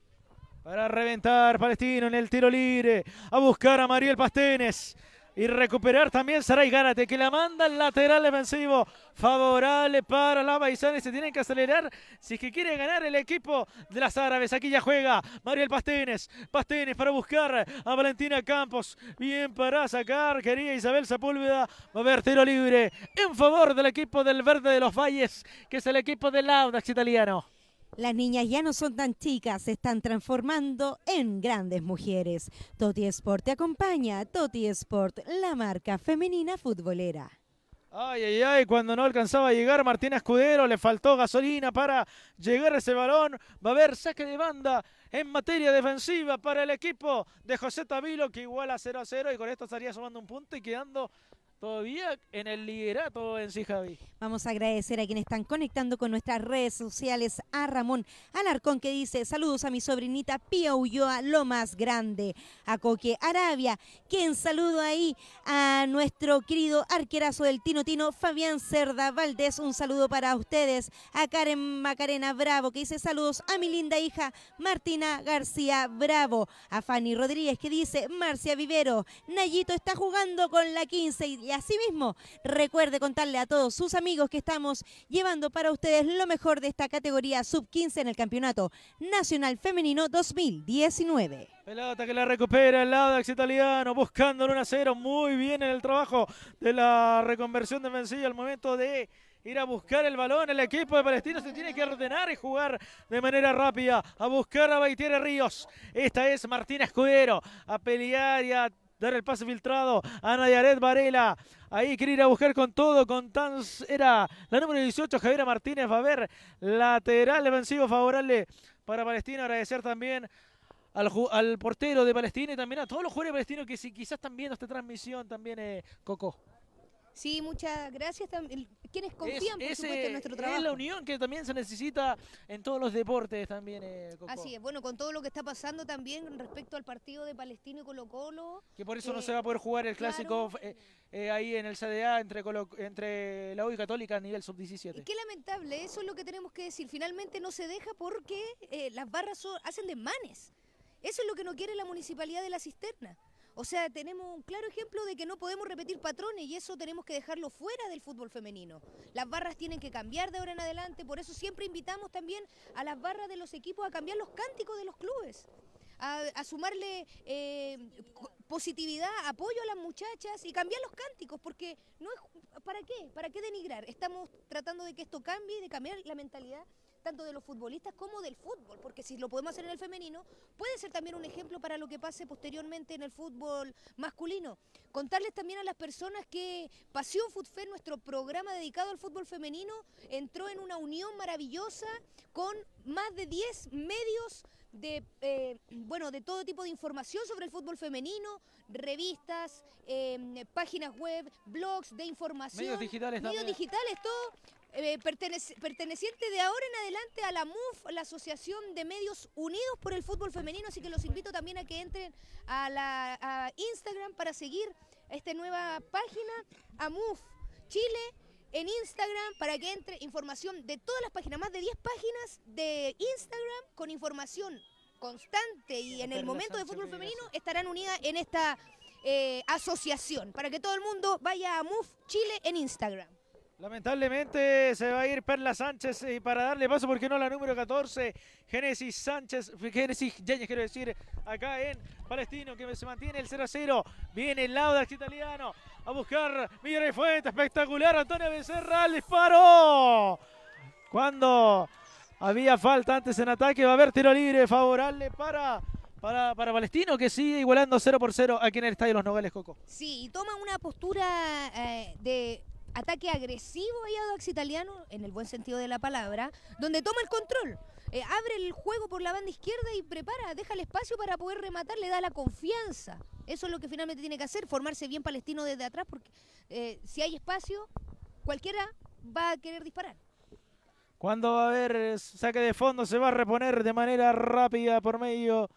Para reventar Palestino en el tiro libre. A buscar a Mariel Pastenes. Y recuperar también Saray Gárate, que la manda al lateral defensivo. Favorable para la y Se tienen que acelerar si es que quiere ganar el equipo de las árabes. Aquí ya juega Mariel Pastenes. Pastenes para buscar a Valentina Campos. Bien para sacar. Quería Isabel Sepúlveda. Va a haber tiro libre en favor del equipo del Verde de los Valles, que es el equipo del Audax italiano. Las niñas ya no son tan chicas, se están transformando en grandes mujeres. Toti Sport te acompaña, Toti Sport, la marca femenina futbolera. Ay, ay, ay, cuando no alcanzaba a llegar Martina Escudero, le faltó gasolina para llegar ese balón. Va a haber saque de banda en materia defensiva para el equipo de José Tabilo, que iguala 0 a 0 y con esto estaría sumando un punto y quedando todavía en el liderato en sí, Javi. Vamos a agradecer a quienes están conectando con nuestras redes sociales, a Ramón Alarcón que dice, saludos a mi sobrinita Pia Ulloa, lo más grande, a Coque Arabia, quien saludo ahí a nuestro querido arquerazo del Tino Tino, Fabián Cerda Valdés, un saludo para ustedes, a Karen Macarena Bravo que dice, saludos a mi linda hija Martina García Bravo, a Fanny Rodríguez que dice, Marcia Vivero, Nayito está jugando con la 15 y Asimismo, recuerde contarle a todos sus amigos que estamos llevando para ustedes lo mejor de esta categoría sub-15 en el Campeonato Nacional Femenino 2019. Pelota que la recupera el lado de Italiano, buscando el 1 0. Muy bien en el trabajo de la reconversión de Mencilla al momento de ir a buscar el balón. El equipo de Palestino se tiene que ordenar y jugar de manera rápida. A buscar a Baitiere Ríos. Esta es Martina Escudero. A pelear y a Dar el pase filtrado a Yared Varela. Ahí quiere ir a buscar con todo. Con Tans era la número 18, Javiera Martínez. Va a ver lateral defensivo favorable para Palestina. Agradecer también al, portero de Palestina y también a todos los jugadores palestinos que si, quizás están viendo esta transmisión también, eh, Coco. Sí, muchas gracias. Quienes confían, en nuestro trabajo. Es la unión que también se necesita en todos los deportes también, eh, Así es. Bueno, con todo lo que está pasando también respecto al partido de Palestino y Colo Colo. Que por eso no eh, se va a poder jugar el clásico eh, ahí en el CDA entre, Colo, entre la U y Católica a nivel sub-17. qué lamentable, eso es lo que tenemos que decir. Finalmente no se deja porque las barras hacen desmanes. Eso es lo que no quiere la municipalidad de la cisterna. O sea, tenemos un claro ejemplo de que no podemos repetir patrones y eso tenemos que dejarlo fuera del fútbol femenino. Las barras tienen que cambiar de ahora en adelante, por eso siempre invitamos también a las barras de los equipos a cambiar los cánticos de los clubes. A, sumarle eh, positividad, apoyo a las muchachas y cambiar los cánticos, porque no es, ¿para qué? ¿Para qué denigrar? Estamos tratando de que esto cambie, de cambiar la mentalidad tanto de los futbolistas como del fútbol, porque si lo podemos hacer en el femenino, puede ser también un ejemplo para lo que pase posteriormente en el fútbol masculino. Contarles también a las personas que Pasión Futfer, nuestro programa dedicado al fútbol femenino, entró en una unión maravillosa con más de 10 medios de, eh, bueno, de todo tipo de información sobre el fútbol femenino, revistas, eh, páginas web, blogs de información. Medios digitales medios digitales, todo eh, perteneciente de ahora en adelante a la MUF, la Asociación de Medios Unidos por el Fútbol Femenino, así que los invito también a que entren a la Instagram para seguir esta nueva página, a MUF Chile, en Instagram, para que entre información de todas las páginas, más de 10 páginas de Instagram con información constante y en el momento de fútbol femenino estarán unidas en esta eh, asociación, para que todo el mundo vaya a MUF Chile en Instagram. Lamentablemente se va a ir Perla Sánchez y para darle paso, porque no la número 14, Génesis Sánchez, Génesis quiero decir, acá en Palestino, que se mantiene el 0 a 0. Viene el lado Laudax italiano a buscar Miguel Fuente, espectacular, Antonio Becerra, el disparo. Cuando había falta antes en ataque, va a haber tiro libre favorable para para, Palestino, que sigue igualando 0 por 0 aquí en el Estadio Los Nogales, Coco. Sí, y toma una postura eh, de ataque agresivo y audax italiano, en el buen sentido de la palabra, donde toma el control. Eh, abre el juego por la banda izquierda y prepara, deja el espacio para poder rematar, le da la confianza. Eso es lo que finalmente tiene que hacer, formarse bien palestino desde atrás, porque eh, si hay espacio, cualquiera va a querer disparar. Cuando va a haber eh, saque de fondo, se va a reponer de manera rápida por medio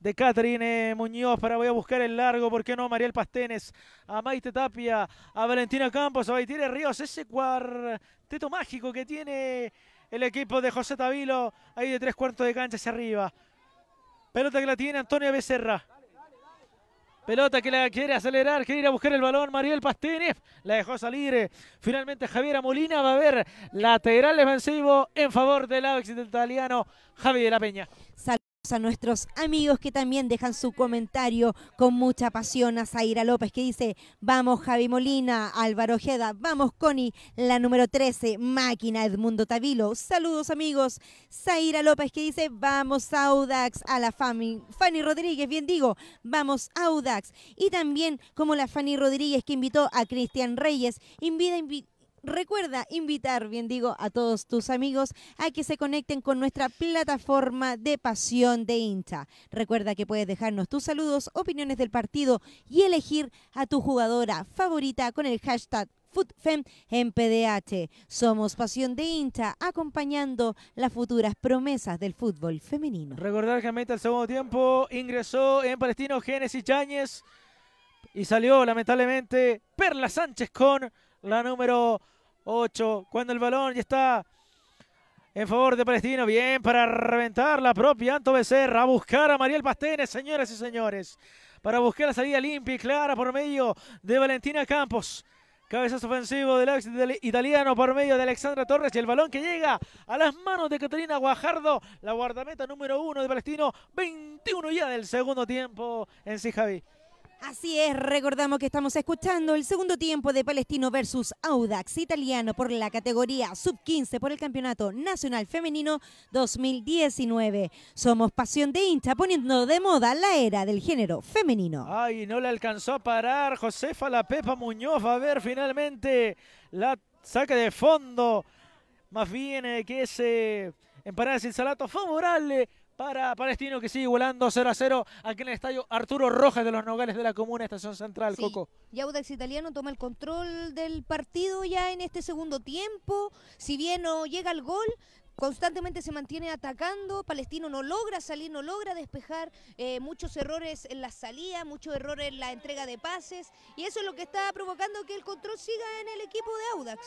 de Catherine eh, Muñoz para voy a buscar el largo, ¿por qué no? Mariel Pastenes, a Maite Tapia, a Valentina Campos, a Baitire Ríos, ese cuarteto mágico que tiene el equipo de José Tavilo, ahí de tres cuartos de cancha hacia arriba. Pelota que la tiene Antonio Becerra. Pelota que la quiere acelerar, quiere ir a buscar el balón. Mariel Pastenes la dejó salir. Finalmente Javier Molina va a ver lateral defensivo en favor del lado italiano Javi de la Peña a nuestros amigos que también dejan su comentario con mucha pasión a Zaira López que dice, vamos Javi Molina, Álvaro Ojeda, vamos Connie, la número 13, Máquina Edmundo Tavilo, saludos amigos, Zaira López que dice, vamos Audax, a la Fami, Fanny Rodríguez, bien digo, vamos Audax, y también como la Fanny Rodríguez que invitó a Cristian Reyes, invita, invita Recuerda invitar, bien digo, a todos tus amigos a que se conecten con nuestra plataforma de pasión de hincha. Recuerda que puedes dejarnos tus saludos, opiniones del partido y elegir a tu jugadora favorita con el hashtag FUTFEM en PDH. Somos Pasión de Hincha, acompañando las futuras promesas del fútbol femenino. Recordar que en el segundo tiempo ingresó en Palestino Génesis Cháñez y salió lamentablemente Perla Sánchez con la número 8. Cuando el balón ya está en favor de Palestino. Bien para reventar la propia Anto Becerra. A buscar a Mariel Pastenes, señoras y señores. Para buscar la salida limpia y clara por medio de Valentina Campos. Cabezazo ofensivo del italiano por medio de Alexandra Torres y el balón que llega a las manos de Catalina Guajardo, la guardameta número uno de Palestino, 21 ya del segundo tiempo en sí, Así es, recordamos que estamos escuchando el segundo tiempo de Palestino versus Audax Italiano por la categoría Sub-15 por el Campeonato Nacional Femenino 2019. Somos Pasión de Hincha poniendo de moda la era del género femenino. Ay, no le alcanzó a parar Josefa La Pepa Muñoz. Va a ver finalmente la saca de fondo. Más bien eh, que ese empanada sin salato favorable para Palestino que sigue volando 0 a 0 aquí en el estadio Arturo Rojas de los Nogales de la Comuna, Estación Central, Coco. Y Audax Italiano toma el control del partido ya en este segundo tiempo. Si bien no llega al gol, constantemente se mantiene atacando, Palestino no logra salir, no logra despejar, eh, muchos errores en la salida, muchos errores en la entrega de pases, y eso es lo que está provocando que el control siga en el equipo de Audax.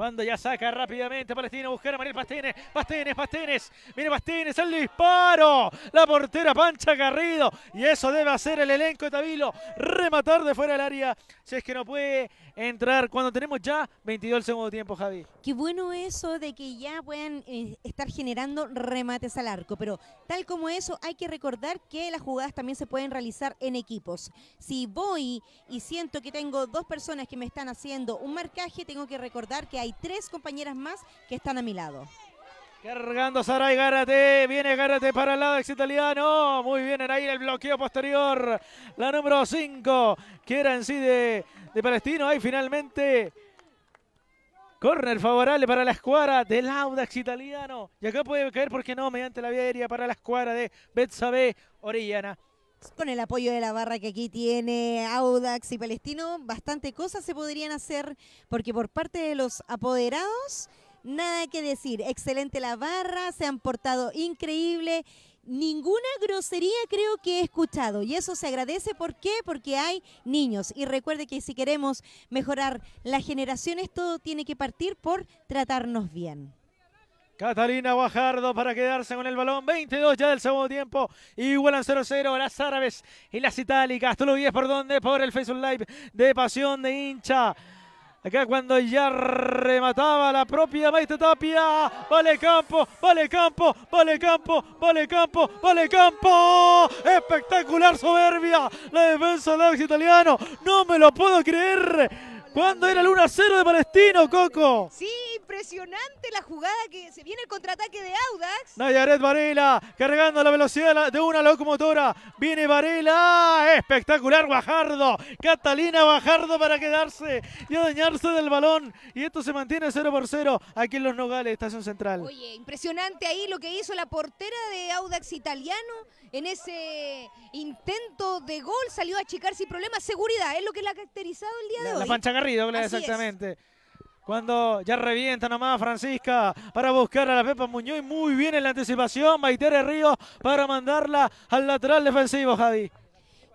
Cuando ya saca rápidamente Palestina, buscar a Mariel Pastenes, Pastenes, Pastenes, viene Pastenes, el disparo, la portera Pancha Garrido, y eso debe hacer el elenco de Tabilo, rematar de fuera del área, si es que no puede entrar cuando tenemos ya 22 el segundo tiempo, Javi. Qué bueno eso de que ya puedan eh, estar generando remates al arco, pero tal como eso hay que recordar que las jugadas también se pueden realizar en equipos. Si voy y siento que tengo dos personas que me están haciendo un marcaje, tengo que recordar que hay tres compañeras más que están a mi lado. Cargando Saray Gárate, viene Gárate para el lado ex Muy bien, en ahí el bloqueo posterior. La número 5, que era en sí de de Palestino. ahí finalmente Corner favorable para la escuadra del Audax italiano. Y acá puede caer, porque no? Mediante la vía aérea para la escuadra de Betsabe Orellana. Con el apoyo de la barra que aquí tiene Audax y Palestino, bastante cosas se podrían hacer, porque por parte de los apoderados, nada que decir. Excelente la barra, se han portado increíble ninguna grosería creo que he escuchado y eso se agradece. ¿Por qué? Porque hay niños. Y recuerde que si queremos mejorar las generaciones, todo tiene que partir por tratarnos bien. Catalina Guajardo para quedarse con el balón. 22 ya del segundo tiempo. y vuelan 0-0 las árabes y las itálicas. Tú lo vives por dónde? Por el Facebook Live de Pasión de Hincha. Acá cuando ya remataba la propia Maite Tapia. Vale campo, vale campo, vale campo, vale campo, vale campo. Espectacular soberbia. La defensa del ex italiano. No me lo puedo creer. ¿Cuándo era el 1 0 de Palestino, Coco? Sí, impresionante la jugada que se viene el contraataque de Audax. Nayaret Varela cargando la velocidad de una locomotora. Viene Varela, espectacular Guajardo. Catalina Bajardo para quedarse y dañarse del balón. Y esto se mantiene 0 por 0 aquí en Los Nogales, Estación Central. Oye, impresionante ahí lo que hizo la portera de Audax italiano en ese intento de gol salió a achicar sin problemas. Seguridad, es lo que la ha caracterizado el día de hoy. La pancha Garrido, exactamente. Cuando ya revienta nomás Francisca para buscar a la Pepa Muñoz. Muy bien en la anticipación. Maitere Ríos para mandarla al lateral defensivo, Javi.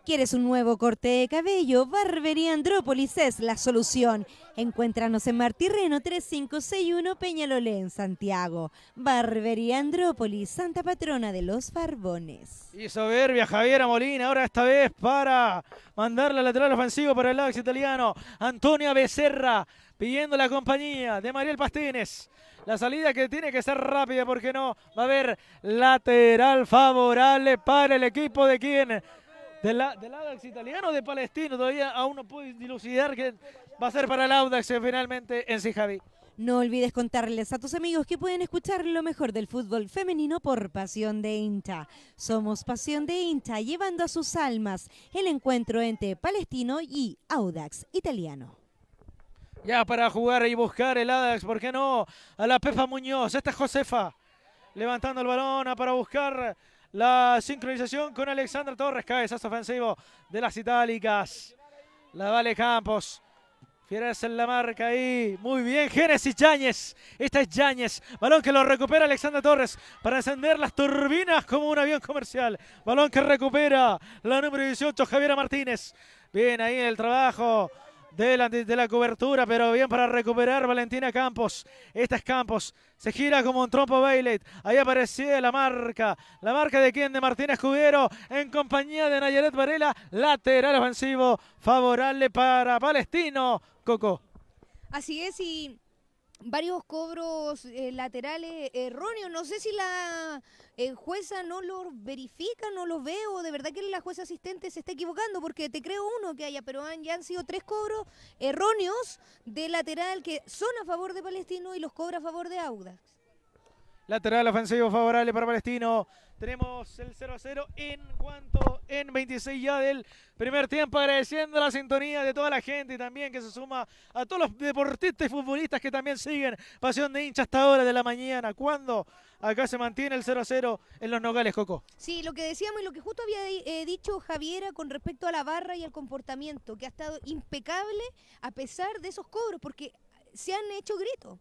¿Quieres un nuevo corte de cabello? Barbería Andrópolis es la solución. Encuéntranos en Martirreno 3561 Peñalolén, Santiago. Barbería Andrópolis, Santa Patrona de los Barbones. Y soberbia Javiera Molina, ahora esta vez para mandar la lateral ofensivo para el lado italiano. Antonio Becerra pidiendo la compañía de Mariel Pastines. La salida que tiene que ser rápida porque no va a haber lateral favorable para el equipo de quien del, Audax italiano de Palestino. Todavía aún no puedo dilucidar qué va a ser para el Audax eh, finalmente en sí, No olvides contarles a tus amigos que pueden escuchar lo mejor del fútbol femenino por Pasión de Inta. Somos Pasión de Inta, llevando a sus almas el encuentro entre Palestino y Audax Italiano. Ya para jugar y buscar el Audax, ¿por qué no? A la Pepa Muñoz, esta es Josefa, levantando el balón ah, para buscar la sincronización con Alexandra Torres, cabezazo ofensivo de las itálicas. La Vale Campos. Fieras en la marca ahí. Muy bien, Génesis Yáñez. Esta es Yáñez. Balón que lo recupera Alexandra Torres para encender las turbinas como un avión comercial. Balón que recupera la número 18, Javiera Martínez. Bien ahí el trabajo de la, de la cobertura, pero bien para recuperar Valentina Campos. Esta es Campos se gira como un trompo Bailet. Ahí aparecía la marca. ¿La marca de quién? De Martínez Cubero en compañía de Nayaret Varela. Lateral ofensivo favorable para Palestino. Coco. Así es y varios cobros eh, laterales erróneos. No sé si la eh, jueza no los verifica, no los veo. De verdad que la jueza asistente se está equivocando porque te creo uno que haya, pero han, ya han sido tres cobros erróneos de lateral que son a favor de Palestino y los cobra a favor de Audax. Lateral ofensivo favorable para Palestino. Tenemos el 0 a 0 en cuanto en 26 ya del primer tiempo. Agradeciendo la sintonía de toda la gente y también que se suma a todos los deportistas y futbolistas que también siguen Pasión de Hincha hasta ahora de la mañana. Cuando acá se mantiene el 0 a 0 en los Nogales, Coco. Sí, lo que decíamos y lo que justo había eh, dicho Javiera con respecto a la barra y al comportamiento, que ha estado impecable a pesar de esos cobros, porque se han hecho gritos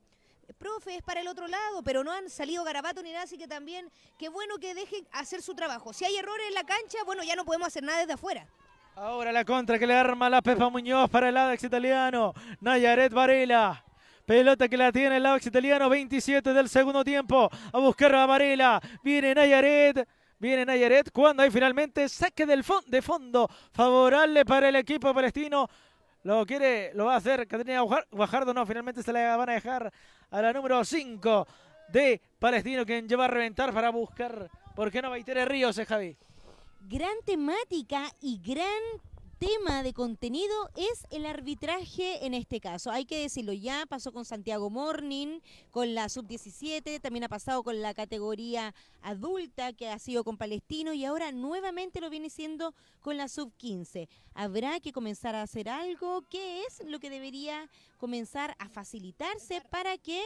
profe es para el otro lado, pero no han salido garabato ni nada, así que también qué bueno que dejen hacer su trabajo. Si hay errores en la cancha, bueno, ya no podemos hacer nada desde afuera. Ahora la contra que le arma la Pepa Muñoz para el lado italiano, Nayaret Varela. Pelota que la tiene el lado italiano, 27 del segundo tiempo. A buscar a Varela, viene Nayaret. Viene Nayaret cuando hay finalmente saque del de fondo favorable para el equipo palestino. Lo quiere, lo va a hacer Caterina Guajardo. No, finalmente se la van a dejar a la número 5 de Palestino, quien lleva a reventar para buscar, ¿por qué no Baitere Ríos, eh, Javi? Gran temática y gran tema de contenido es el arbitraje en este caso. Hay que decirlo ya, pasó con Santiago Morning, con la sub-17, también ha pasado con la categoría adulta que ha sido con Palestino y ahora nuevamente lo viene siendo con la sub-15. Habrá que comenzar a hacer algo. ¿Qué es lo que debería comenzar a facilitarse para que,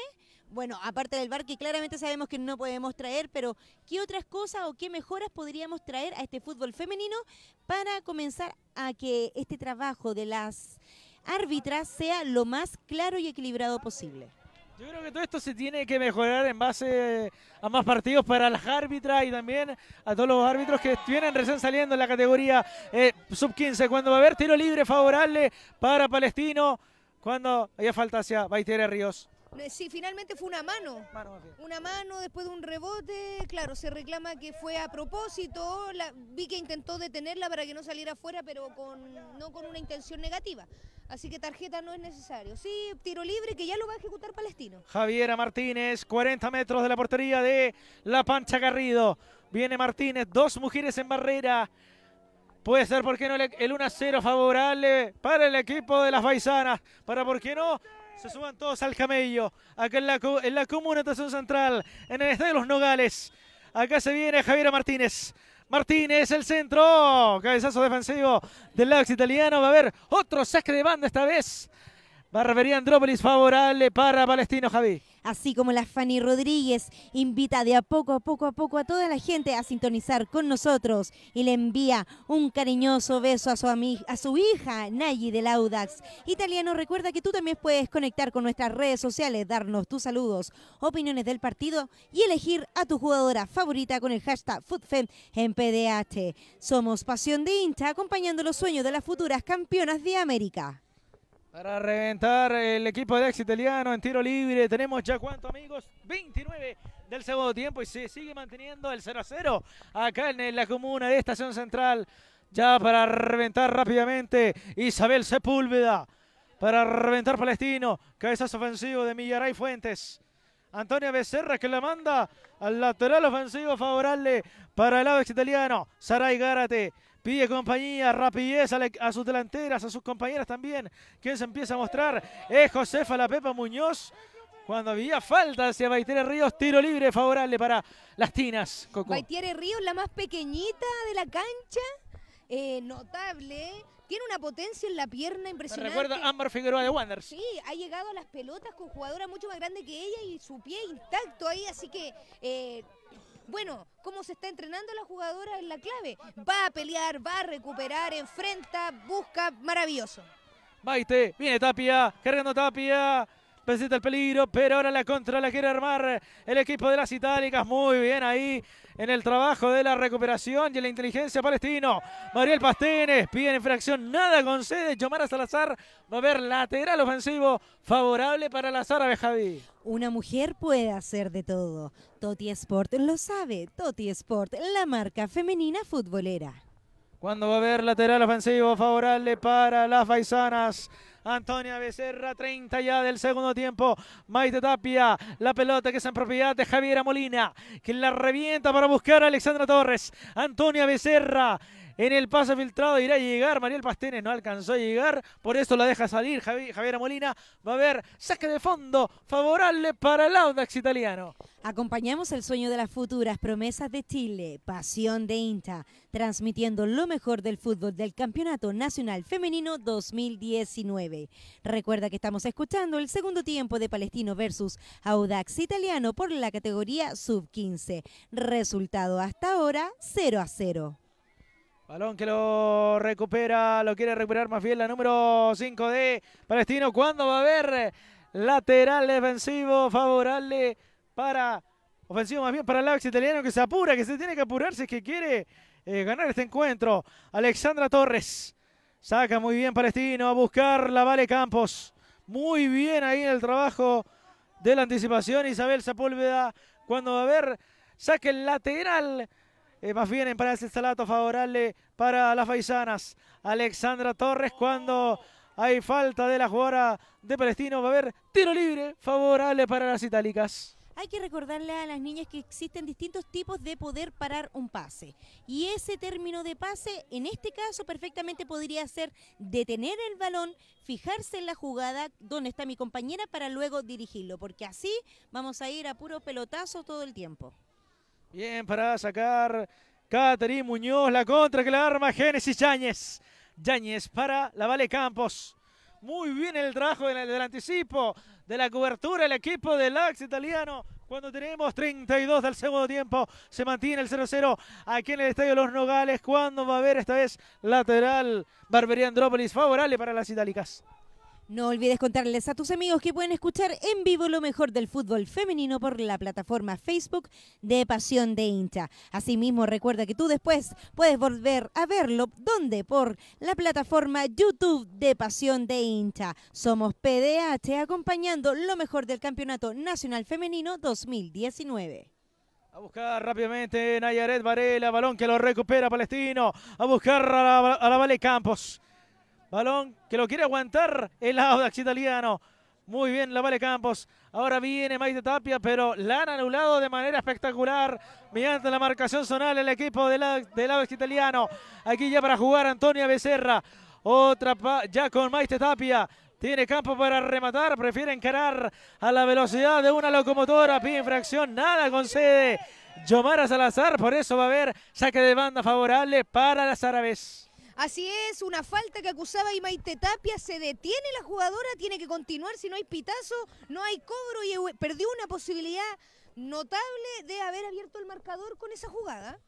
bueno, aparte del bar que claramente sabemos que no podemos traer, pero ¿qué otras cosas o qué mejoras podríamos traer a este fútbol femenino para comenzar a que este trabajo de las árbitras sea lo más claro y equilibrado posible? Yo creo que todo esto se tiene que mejorar en base eh, a más partidos para las árbitras y también a todos los árbitros que vienen recién saliendo en la categoría eh, sub-15, cuando va a haber tiro libre favorable para Palestino. ¿Cuándo había falta hacia Baitere Ríos. Eh, sí, finalmente fue una mano. una mano después de un rebote. Claro, se reclama que fue a propósito. vi que intentó detenerla para que no saliera afuera, pero no con una intención negativa. Así que tarjeta no es necesario. Sí, tiro libre que ya lo va a ejecutar Palestino. Javiera Martínez, 40 metros de la portería de La Pancha Garrido. Viene Martínez, dos mujeres en barrera. Puede ser, ¿por qué no? El 1-0 favorable para el equipo de las Baisanas. Para, ¿por qué no? Se suman todos al camello. Acá en la, en la comuna Central, en el Estadio de los Nogales. Acá se viene Javier Martínez. Martínez, el centro. Cabezazo defensivo del lado italiano. Va a haber otro saque de banda esta vez Barbería Andrópolis favorable para Palestino, Javi. Así como la Fanny Rodríguez invita de a poco a poco a poco a toda la gente a sintonizar con nosotros y le envía un cariñoso beso a su, a su hija Nayi de Audax. Italiano, recuerda que tú también puedes conectar con nuestras redes sociales, darnos tus saludos, opiniones del partido y elegir a tu jugadora favorita con el hashtag FUTFEM en PDH. Somos Pasión de Hincha acompañando los sueños de las futuras campeonas de América. Para reventar el equipo de ex italiano en tiro libre. Tenemos ya cuánto amigos. 29 del segundo tiempo y se sigue manteniendo el 0 a 0 acá en la comuna de Estación Central. Ya para reventar rápidamente Isabel Sepúlveda. Para reventar Palestino. Cabezazo ofensivo de Millaray Fuentes. Antonia Becerra que la manda al lateral ofensivo favorable para el lado ex italiano. Saray Gárate Pide compañía, rapidez a, sus delanteras, a sus compañeras también. Quien se empieza a mostrar es Josefa La Pepa Muñoz. Cuando había falta hacia Baitere Ríos, tiro libre favorable para las tinas. Coco. Ríos, la más pequeñita de la cancha. Eh, notable. Tiene una potencia en la pierna impresionante. Me recuerda a Figueroa de Wanderers. Sí, ha llegado a las pelotas con jugadora mucho más grande que ella y su pie intacto ahí, así que eh, bueno, cómo se está entrenando la jugadora en la clave. Va a pelear, va a recuperar, enfrenta, busca, maravilloso. Maite, viene Tapia, cargando Tapia presenta el peligro, pero ahora la contra la quiere armar el equipo de las Itálicas. Muy bien ahí, en el trabajo de la recuperación y la inteligencia palestino. Mariel Pastenes pide fracción, nada concede. Yomara Salazar va a haber lateral ofensivo favorable para las árabes, Javi. Una mujer puede hacer de todo. Toti Sport lo sabe. Toti Sport, la marca femenina futbolera. Cuando va a haber lateral ofensivo favorable para las Faisanas. Antonia Becerra, 30 ya del segundo tiempo. Maite Tapia, la pelota que es en propiedad de Javiera Molina, que la revienta para buscar a Alexandra Torres. Antonia Becerra en el paso filtrado irá a llegar. Mariel Pastene no alcanzó a llegar. Por eso la deja salir Javiera Javier Molina. Va a haber saque de fondo favorable para el Audax italiano. Acompañamos el sueño de las futuras promesas de Chile. Pasión de INTA. Transmitiendo lo mejor del fútbol del Campeonato Nacional Femenino 2019. Recuerda que estamos escuchando el segundo tiempo de Palestino versus Audax Italiano por la categoría sub-15. Resultado hasta ahora 0 a 0. Balón que lo recupera, lo quiere recuperar más fiel la número 5 de Palestino. Cuando va a haber lateral defensivo favorable para... Ofensivo más bien para el italiano que se apura, que se tiene que apurar si es que quiere eh, ganar este encuentro. Alexandra Torres saca muy bien Palestino a buscar la Vale Campos. Muy bien ahí en el trabajo de la anticipación. Isabel Sepúlveda cuando va a ver, saque el lateral eh, más bien para el salato favorable para las paisanas. Alexandra Torres cuando hay falta de la jugadora de Palestino. Va a haber tiro libre favorable para las itálicas. Hay que recordarle a las niñas que existen distintos tipos de poder parar un pase. Y ese término de pase, en este caso, perfectamente podría ser detener el balón, fijarse en la jugada donde está mi compañera para luego dirigirlo, porque así vamos a ir a puro pelotazo todo el tiempo. Bien para sacar Caterín Muñoz. La contra que la arma Genesis Yáñez. Yáñez para la Vale Campos. Muy bien el trabajo del, anticipo, de la cobertura el equipo del Axe italiano. Cuando tenemos 32 del segundo tiempo, se mantiene el 0-0 aquí en el Estadio Los Nogales. Cuando va a haber esta vez lateral Barbería Andrópolis favorable para las itálicas. No olvides contarles a tus amigos que pueden escuchar en vivo lo mejor del fútbol femenino por la plataforma Facebook de Pasión de Hincha. Asimismo, recuerda que tú después puedes volver a verlo donde por la plataforma YouTube de Pasión de Hincha. Somos PDH acompañando lo mejor del Campeonato Nacional Femenino 2019. A buscar rápidamente Nayaret Varela, balón que lo recupera Palestino. A buscar a la, a la Vale Campos. Balón que lo quiere aguantar el Audax italiano. Muy bien la Vale Campos. Ahora viene Maite Tapia, pero la han anulado de manera espectacular mediante la marcación zonal el equipo del, del Audax italiano. Aquí ya para jugar Antonia Becerra. Otra ya con Maite Tapia. Tiene campo para rematar, prefiere encarar a la velocidad de una locomotora. Pide infracción, nada concede. Yomara Salazar, por eso va a haber saque de banda favorable para las árabes. Así es, una falta que acusaba Maite Tapia, se detiene la jugadora, tiene que continuar, si no hay pitazo, no hay cobro y eh, perdió una posibilidad notable de haber abierto el marcador con esa jugada.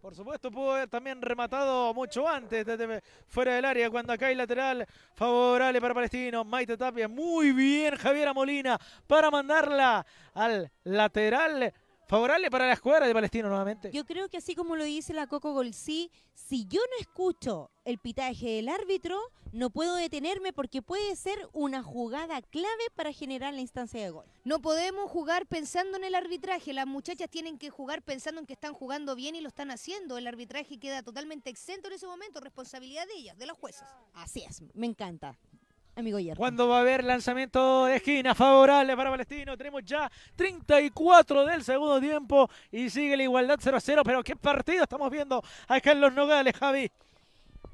Por supuesto, pudo haber también rematado mucho antes, desde fuera del área, cuando acá hay lateral favorable para Palestino. Maite Tapia, muy bien Javiera Molina para mandarla al lateral favorable para la escuadra de Palestino nuevamente. Yo creo que así como lo dice la Coco Golsi, si yo no escucho el pitaje del árbitro, no puedo detenerme porque puede ser una jugada clave para generar la instancia de gol. No podemos jugar pensando en el arbitraje, las muchachas tienen que jugar pensando en que están jugando bien y lo están haciendo. El arbitraje queda totalmente exento en ese momento, responsabilidad de ellas, de los jueces. Así es, me encanta amigo Cuando va a haber lanzamiento de esquina favorable para Palestino, tenemos ya 34 del segundo tiempo y sigue la igualdad 0-0, pero qué partido estamos viendo acá en los Nogales, Javi.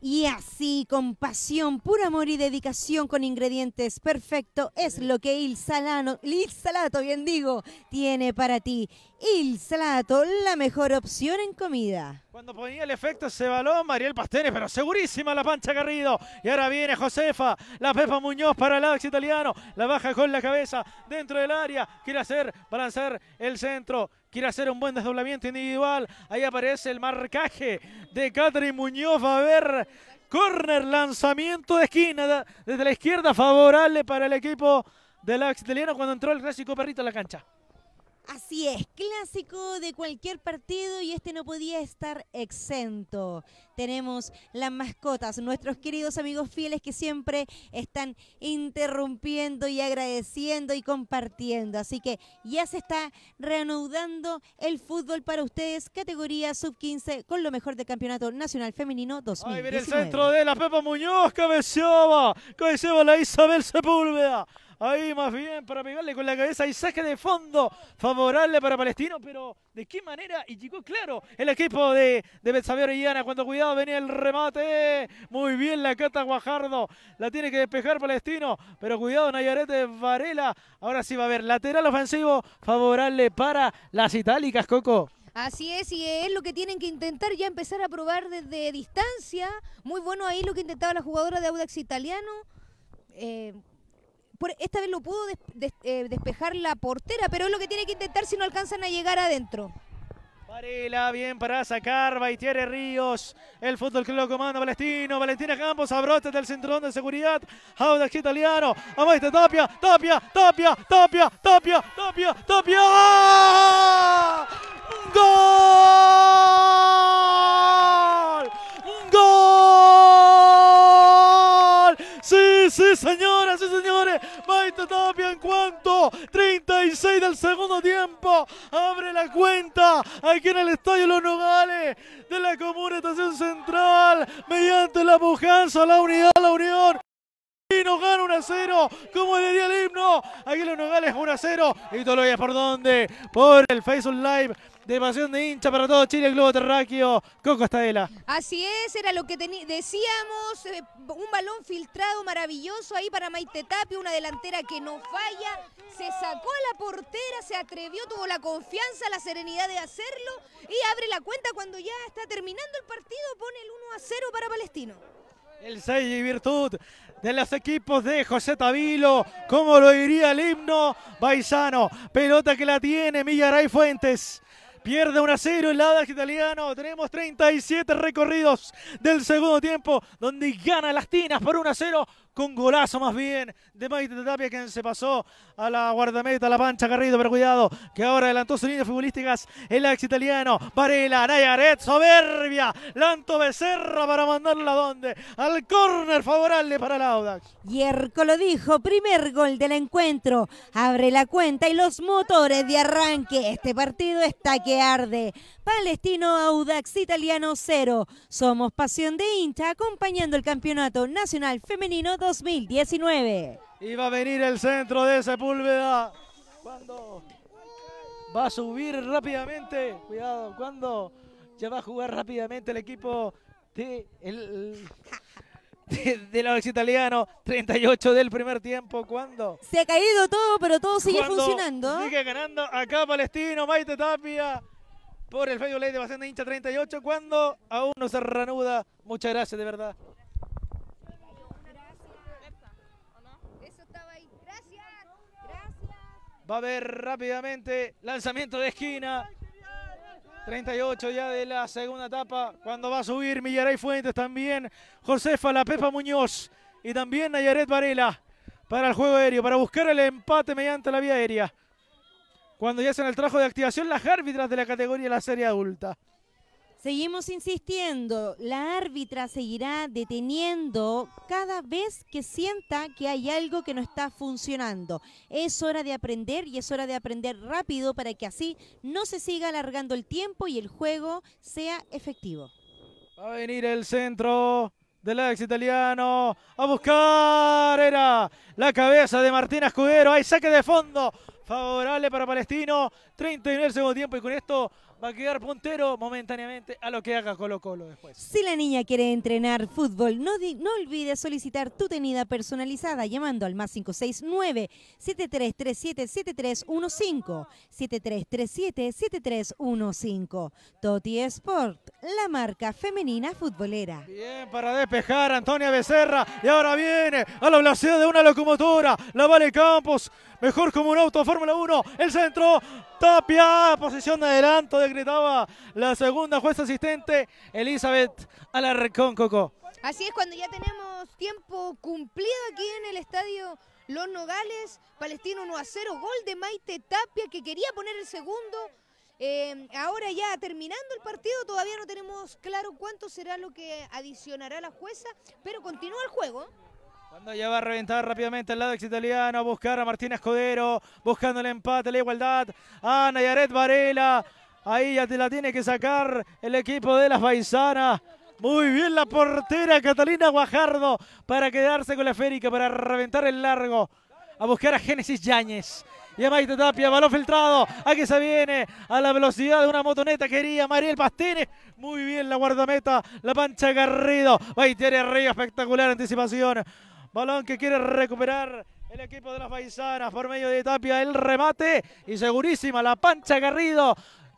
Y así, con pasión, pura amor y dedicación con ingredientes perfecto, es lo que Il Salano, Il Salato, bien digo, tiene para ti. Il Salato, la mejor opción en comida. Cuando ponía el efecto se balón, Mariel Pastene pero segurísima la pancha Garrido. Y ahora viene Josefa, la Pepa Muñoz para el Ax Italiano. La baja con la cabeza dentro del área. Quiere hacer, balancear el centro. Quiere hacer un buen desdoblamiento individual. Ahí aparece el marcaje de Catherine Muñoz. Va a ver corner, lanzamiento de esquina desde la izquierda favorable para el equipo del Ax Italiano cuando entró el clásico perrito a la cancha. Así es, clásico de cualquier partido y este no podía estar exento. Tenemos las mascotas, nuestros queridos amigos fieles que siempre están interrumpiendo y agradeciendo y compartiendo. Así que ya se está reanudando el fútbol para ustedes, categoría sub-15 con lo mejor del Campeonato Nacional Femenino 2019. Ahí viene el centro de la Pepa Muñoz, cabeceaba, cabeceaba la Isabel Sepúlveda. Ahí más bien para pegarle con la cabeza y saque de fondo favorable para Palestino. Pero de qué manera, y llegó claro el equipo de, de y Orellana. Cuando cuidado venía el remate. Muy bien la cata Guajardo. La tiene que despejar Palestino. Pero cuidado Nayarete Varela. Ahora sí va a haber lateral ofensivo favorable para las itálicas, Coco. Así es, y es lo que tienen que intentar ya empezar a probar desde distancia. Muy bueno ahí lo que intentaba la jugadora de Audax Italiano. Eh, esta vez lo pudo eh, despejar la portera, pero es lo que tiene que intentar si no alcanzan a llegar adentro. Varela, bien para sacar Baitiere Ríos. El Fútbol que lo comanda Palestino. Valentina Campos abrotes del cinturón de seguridad. Audax italiano. este, Tapia, Tapia, Tapia, Tapia, Tapia, Tapia, Tapia. ¡Gol! ¡Gol! Sí, sí, señores, sí, señores. Maite Tapia en cuanto 36 del segundo tiempo. Abre la cuenta aquí en el Estadio Los Nogales de la Comuna Estación Central. Mediante la pujanza, la unidad, la unión. Y nos gana 1 a 0, como le diría el himno. Aquí los Nogales 1 a 0. Y Toloya, ¿por dónde? Por el Facebook Live de pasión de hincha para todo Chile, el globo terráqueo, Coco Estadela. Así es, era lo que decíamos, eh, un balón filtrado maravilloso ahí para Maite Tapio, una delantera que no falla, se sacó a la portera, se atrevió, tuvo la confianza, la serenidad de hacerlo y abre la cuenta cuando ya está terminando el partido, pone el 1 a 0 para Palestino. El 6 y virtud de los equipos de José Tavilo, como lo diría el himno paisano. Pelota que la tiene Millaray Fuentes. Pierde 1 a 0 el Ajax italiano. Tenemos 37 recorridos del segundo tiempo donde gana las tinas por 1 a 0 con golazo más bien de Maite Tapia, quien se pasó a la guardameta, a la pancha Garrido, pero cuidado, que ahora adelantó sus líneas futbolísticas el ex italiano, Varela, Nayaret, soberbia, Lanto Becerra para mandarla donde, al córner favorable para el Audax. ...Yerko lo dijo, primer gol del encuentro, abre la cuenta y los motores de arranque, este partido está que arde. Palestino Audax Italiano cero... somos pasión de hincha acompañando el campeonato nacional femenino 2019. Iba a venir el centro de Sepúlveda. Cuando va a subir rápidamente. Cuidado, ¿Cuándo? ya va a jugar rápidamente el equipo de, el, de, los italianos. 38 del primer tiempo. Cuando se ha caído todo, pero todo sigue funcionando. Sigue ganando acá Palestino, Maite Tapia por el Fayo Ley de Basen Hincha 38 cuando aún no se reanuda. Muchas gracias, de verdad. Va a haber rápidamente lanzamiento de esquina. 38 ya de la segunda etapa, cuando va a subir Millaray Fuentes también, Josefa La Pepa Muñoz y también Nayaret Varela para el juego aéreo, para buscar el empate mediante la vía aérea. Cuando ya hacen el trabajo de activación las árbitras de la categoría de la serie adulta. Seguimos insistiendo, la árbitra seguirá deteniendo cada vez que sienta que hay algo que no está funcionando. Es hora de aprender y es hora de aprender rápido para que así no se siga alargando el tiempo y el juego sea efectivo. Va a venir el centro del ex italiano a buscar, era la cabeza de Martín Escudero, hay saque de fondo favorable para Palestino, 39 segundos tiempo y con esto Va a quedar puntero momentáneamente a lo que haga Colo Colo después. Si la niña quiere entrenar fútbol, no, no olvides solicitar tu tenida personalizada llamando al más 569-7337-7315. 7337-7315. Toti Sport, la marca femenina futbolera. Bien, para despejar Antonia Becerra. Y ahora viene a la velocidad de una locomotora. La Vale Campos, mejor como un auto Fórmula 1. El centro. Tapia, posición de adelanto, decretaba la segunda jueza asistente, Elizabeth Alarcón Coco. Así es, cuando ya tenemos tiempo cumplido aquí en el estadio Los Nogales, Palestino 1 a 0, gol de Maite Tapia que quería poner el segundo. Eh, ahora ya terminando el partido, todavía no tenemos claro cuánto será lo que adicionará la jueza, pero continúa el juego ya va a reventar rápidamente el lado italiano a buscar a Martín Escudero, buscando el empate, la igualdad a Nayaret Varela. Ahí ya te la tiene que sacar el equipo de las Paisanas. Muy bien la portera Catalina Guajardo para quedarse con la esférica, para reventar el largo. A buscar a Génesis Yáñez. Y a Maite Tapia, balón filtrado. Aquí se viene a la velocidad de una motoneta. Quería Mariel Pastines. Muy bien la guardameta, la pancha Garrido. Maite arriba, espectacular anticipación Balón que quiere recuperar el equipo de las Paisanas por medio de Tapia. El remate y segurísima la pancha Garrido.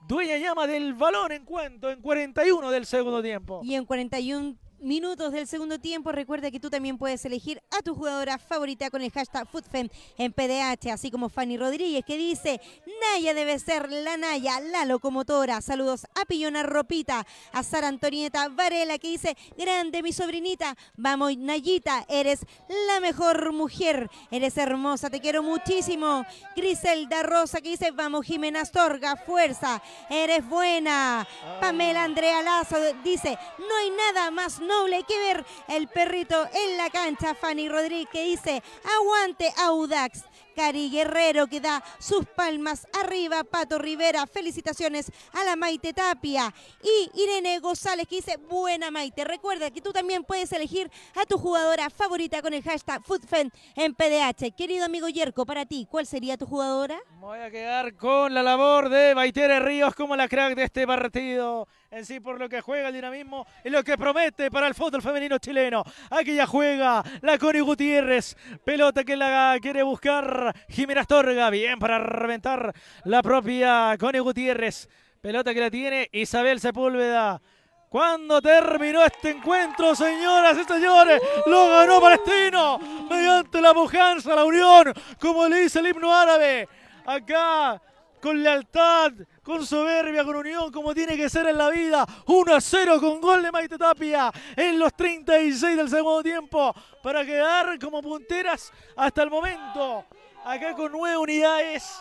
Dueña llama del balón en cuanto en 41 del segundo tiempo. Y en 41 minutos del segundo tiempo. Recuerda que tú también puedes elegir a tu jugadora favorita con el hashtag FootFem en PDH, así como Fanny Rodríguez que dice, Naya debe ser la Naya, la locomotora. Saludos a Pillona Ropita, a Sara Antonieta Varela que dice, grande mi sobrinita, vamos Nayita, eres la mejor mujer, eres hermosa, te quiero muchísimo. Griselda Rosa que dice, vamos Jimena Astorga, fuerza, eres buena. Ah. Pamela Andrea Lazo dice, no hay nada más noble. Hay que ver el perrito en la cancha, Fanny Rodríguez, que dice, aguante Audax. Cari Guerrero que da sus palmas arriba. Pato Rivera, felicitaciones a la Maite Tapia y Irene González que dice buena Maite. Recuerda que tú también puedes elegir a tu jugadora favorita con el hashtag Foodfend en PDH. Querido amigo Yerko, para ti, ¿cuál sería tu jugadora? Voy a quedar con la labor de Baitere Ríos como la crack de este partido. En sí, por lo que juega el dinamismo y lo que promete para el fútbol femenino chileno. Aquí ya juega la Cori Gutiérrez. Pelota que la quiere buscar Jiménez Torga. Bien para reventar la propia Connie Gutiérrez. Pelota que la tiene Isabel Sepúlveda. Cuando terminó este encuentro, señoras y señores, lo ganó Palestino mediante la pujanza, la unión, como le dice el himno árabe. Acá, con lealtad, con soberbia, con unión, como tiene que ser en la vida. 1 a 0 con gol de Maite Tapia en los 36 del segundo tiempo para quedar como punteras hasta el momento acá con nueve unidades,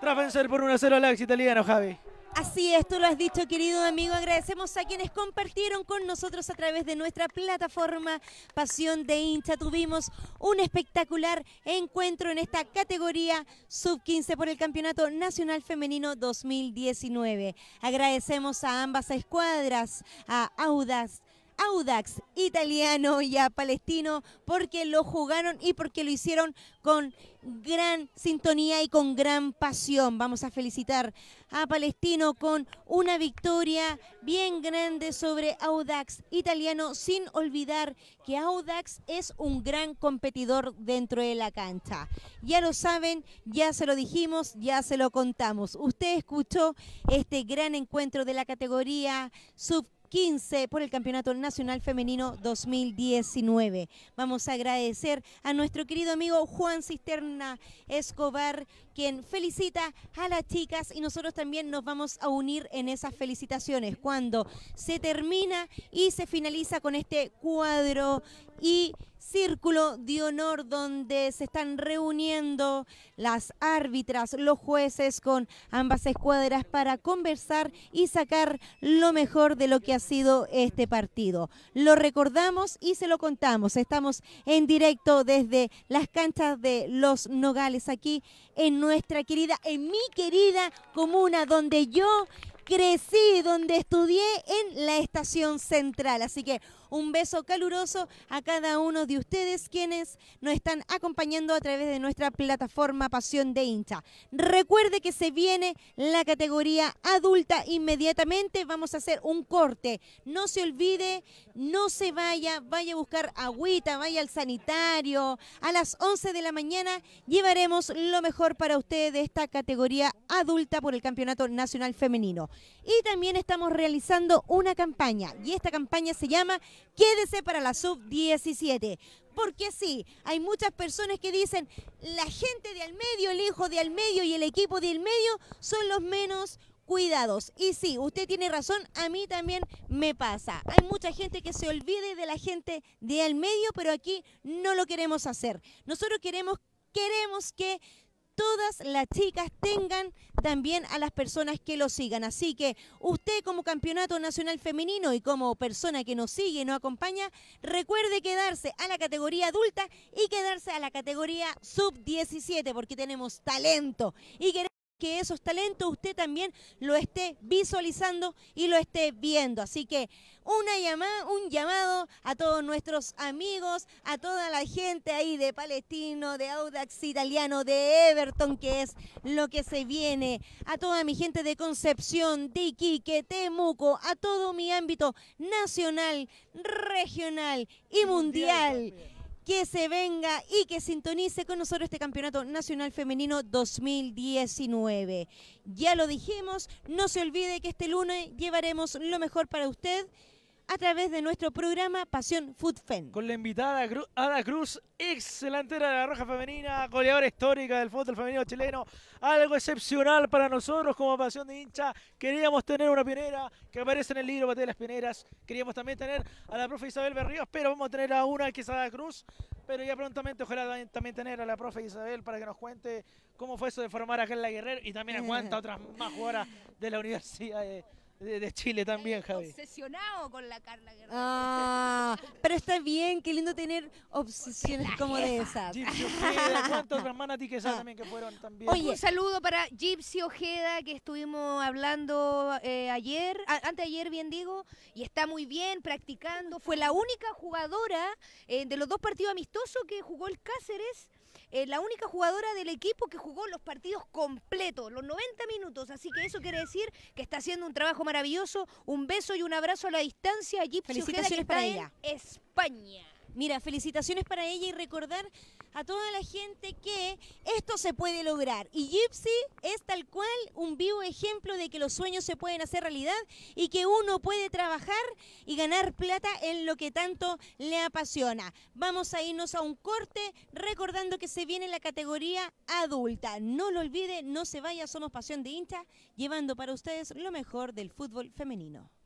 tras vencer por 1-0 al ex italiano, Javi. Así es, tú lo has dicho, querido amigo. Agradecemos a quienes compartieron con nosotros a través de nuestra plataforma Pasión de Hincha. Tuvimos un espectacular encuentro en esta categoría sub-15 por el Campeonato Nacional Femenino 2019. Agradecemos a ambas escuadras, a Audas, Audax italiano y a palestino porque lo jugaron y porque lo hicieron con gran sintonía y con gran pasión. Vamos a felicitar a Palestino con una victoria bien grande sobre Audax italiano, sin olvidar que Audax es un gran competidor dentro de la cancha. Ya lo saben, ya se lo dijimos, ya se lo contamos. Usted escuchó este gran encuentro de la categoría sub 15 por el Campeonato Nacional Femenino 2019. Vamos a agradecer a nuestro querido amigo Juan Cisterna Escobar, quien felicita a las chicas y nosotros también nos vamos a unir en esas felicitaciones cuando se termina y se finaliza con este cuadro y círculo de honor donde se están reuniendo las árbitras, los jueces con ambas escuadras para conversar y sacar lo mejor de lo que ha sido este partido. Lo recordamos y se lo contamos. Estamos en directo desde las canchas de Los Nogales aquí en nuestra querida, en mi querida comuna donde yo crecí, donde estudié en la estación central. Así que un beso caluroso a cada uno de ustedes quienes nos están acompañando a través de nuestra plataforma Pasión de Incha. Recuerde que se viene la categoría adulta inmediatamente. Vamos a hacer un corte. No se olvide, no se vaya, vaya a buscar agüita, vaya al sanitario. A las 11 de la mañana llevaremos lo mejor para ustedes, de esta categoría adulta por el Campeonato Nacional Femenino. Y también estamos realizando una campaña y esta campaña se llama quédese para la sub-17. Porque sí, hay muchas personas que dicen, la gente de al medio, el hijo de al medio y el equipo de al medio son los menos cuidados. Y sí, usted tiene razón, a mí también me pasa. Hay mucha gente que se olvide de la gente de al medio, pero aquí no lo queremos hacer. Nosotros queremos, queremos que todas las chicas tengan también a las personas que lo sigan. Así que usted como Campeonato Nacional Femenino y como persona que nos sigue y nos acompaña, recuerde quedarse a la categoría adulta y quedarse a la categoría sub-17 porque tenemos talento y queremos que esos talentos usted también lo esté visualizando y lo esté viendo. Así que una llamada, un llamado a todos nuestros amigos, a toda la gente ahí de Palestino, de Audax Italiano, de Everton, que es lo que se viene, a toda mi gente de Concepción, de Iquique, Temuco, a todo mi ámbito nacional, regional y mundial que se venga y que sintonice con nosotros este Campeonato Nacional Femenino 2019. Ya lo dijimos, no se olvide que este lunes llevaremos lo mejor para usted a través de nuestro programa Pasión Food Fen. Con la invitada Ada Cruz, ex de la Roja Femenina, goleadora histórica del fútbol femenino chileno. Algo excepcional para nosotros como pasión de hincha. Queríamos tener una pionera que aparece en el libro bate de las Pioneras. Queríamos también tener a la profe Isabel Berríos, pero vamos a tener a una que es Ada Cruz. Pero ya prontamente ojalá también tener a la profe Isabel para que nos cuente cómo fue eso de formar a Carla Guerrero y también a otras más jugadoras de la Universidad de de, Chile también, eh, Javier Obsesionado con la Carla Guerrero. Ah, pero está bien, qué lindo tener obsesiones como de esas. Gypsy Ojeda, ¿cuántas también que fueron también? Oye, un saludo para Gipsy Ojeda que estuvimos hablando eh, ayer, antes de ayer bien digo, y está muy bien practicando. Fue la única jugadora eh, de los dos partidos amistosos que jugó el Cáceres eh, la única jugadora del equipo que jugó los partidos completos, los 90 minutos. Así que eso quiere decir que está haciendo un trabajo maravilloso. Un beso y un abrazo a la distancia. Gypsy Felicitaciones para ella. España. Mira, felicitaciones para ella y recordar a toda la gente que esto se puede lograr. Y Gypsy es tal cual un vivo ejemplo de que los sueños se pueden hacer realidad y que uno puede trabajar y ganar plata en lo que tanto le apasiona. Vamos a irnos a un corte recordando que se viene la categoría adulta. No lo olvide, no se vaya, somos Pasión de Incha, llevando para ustedes lo mejor del fútbol femenino.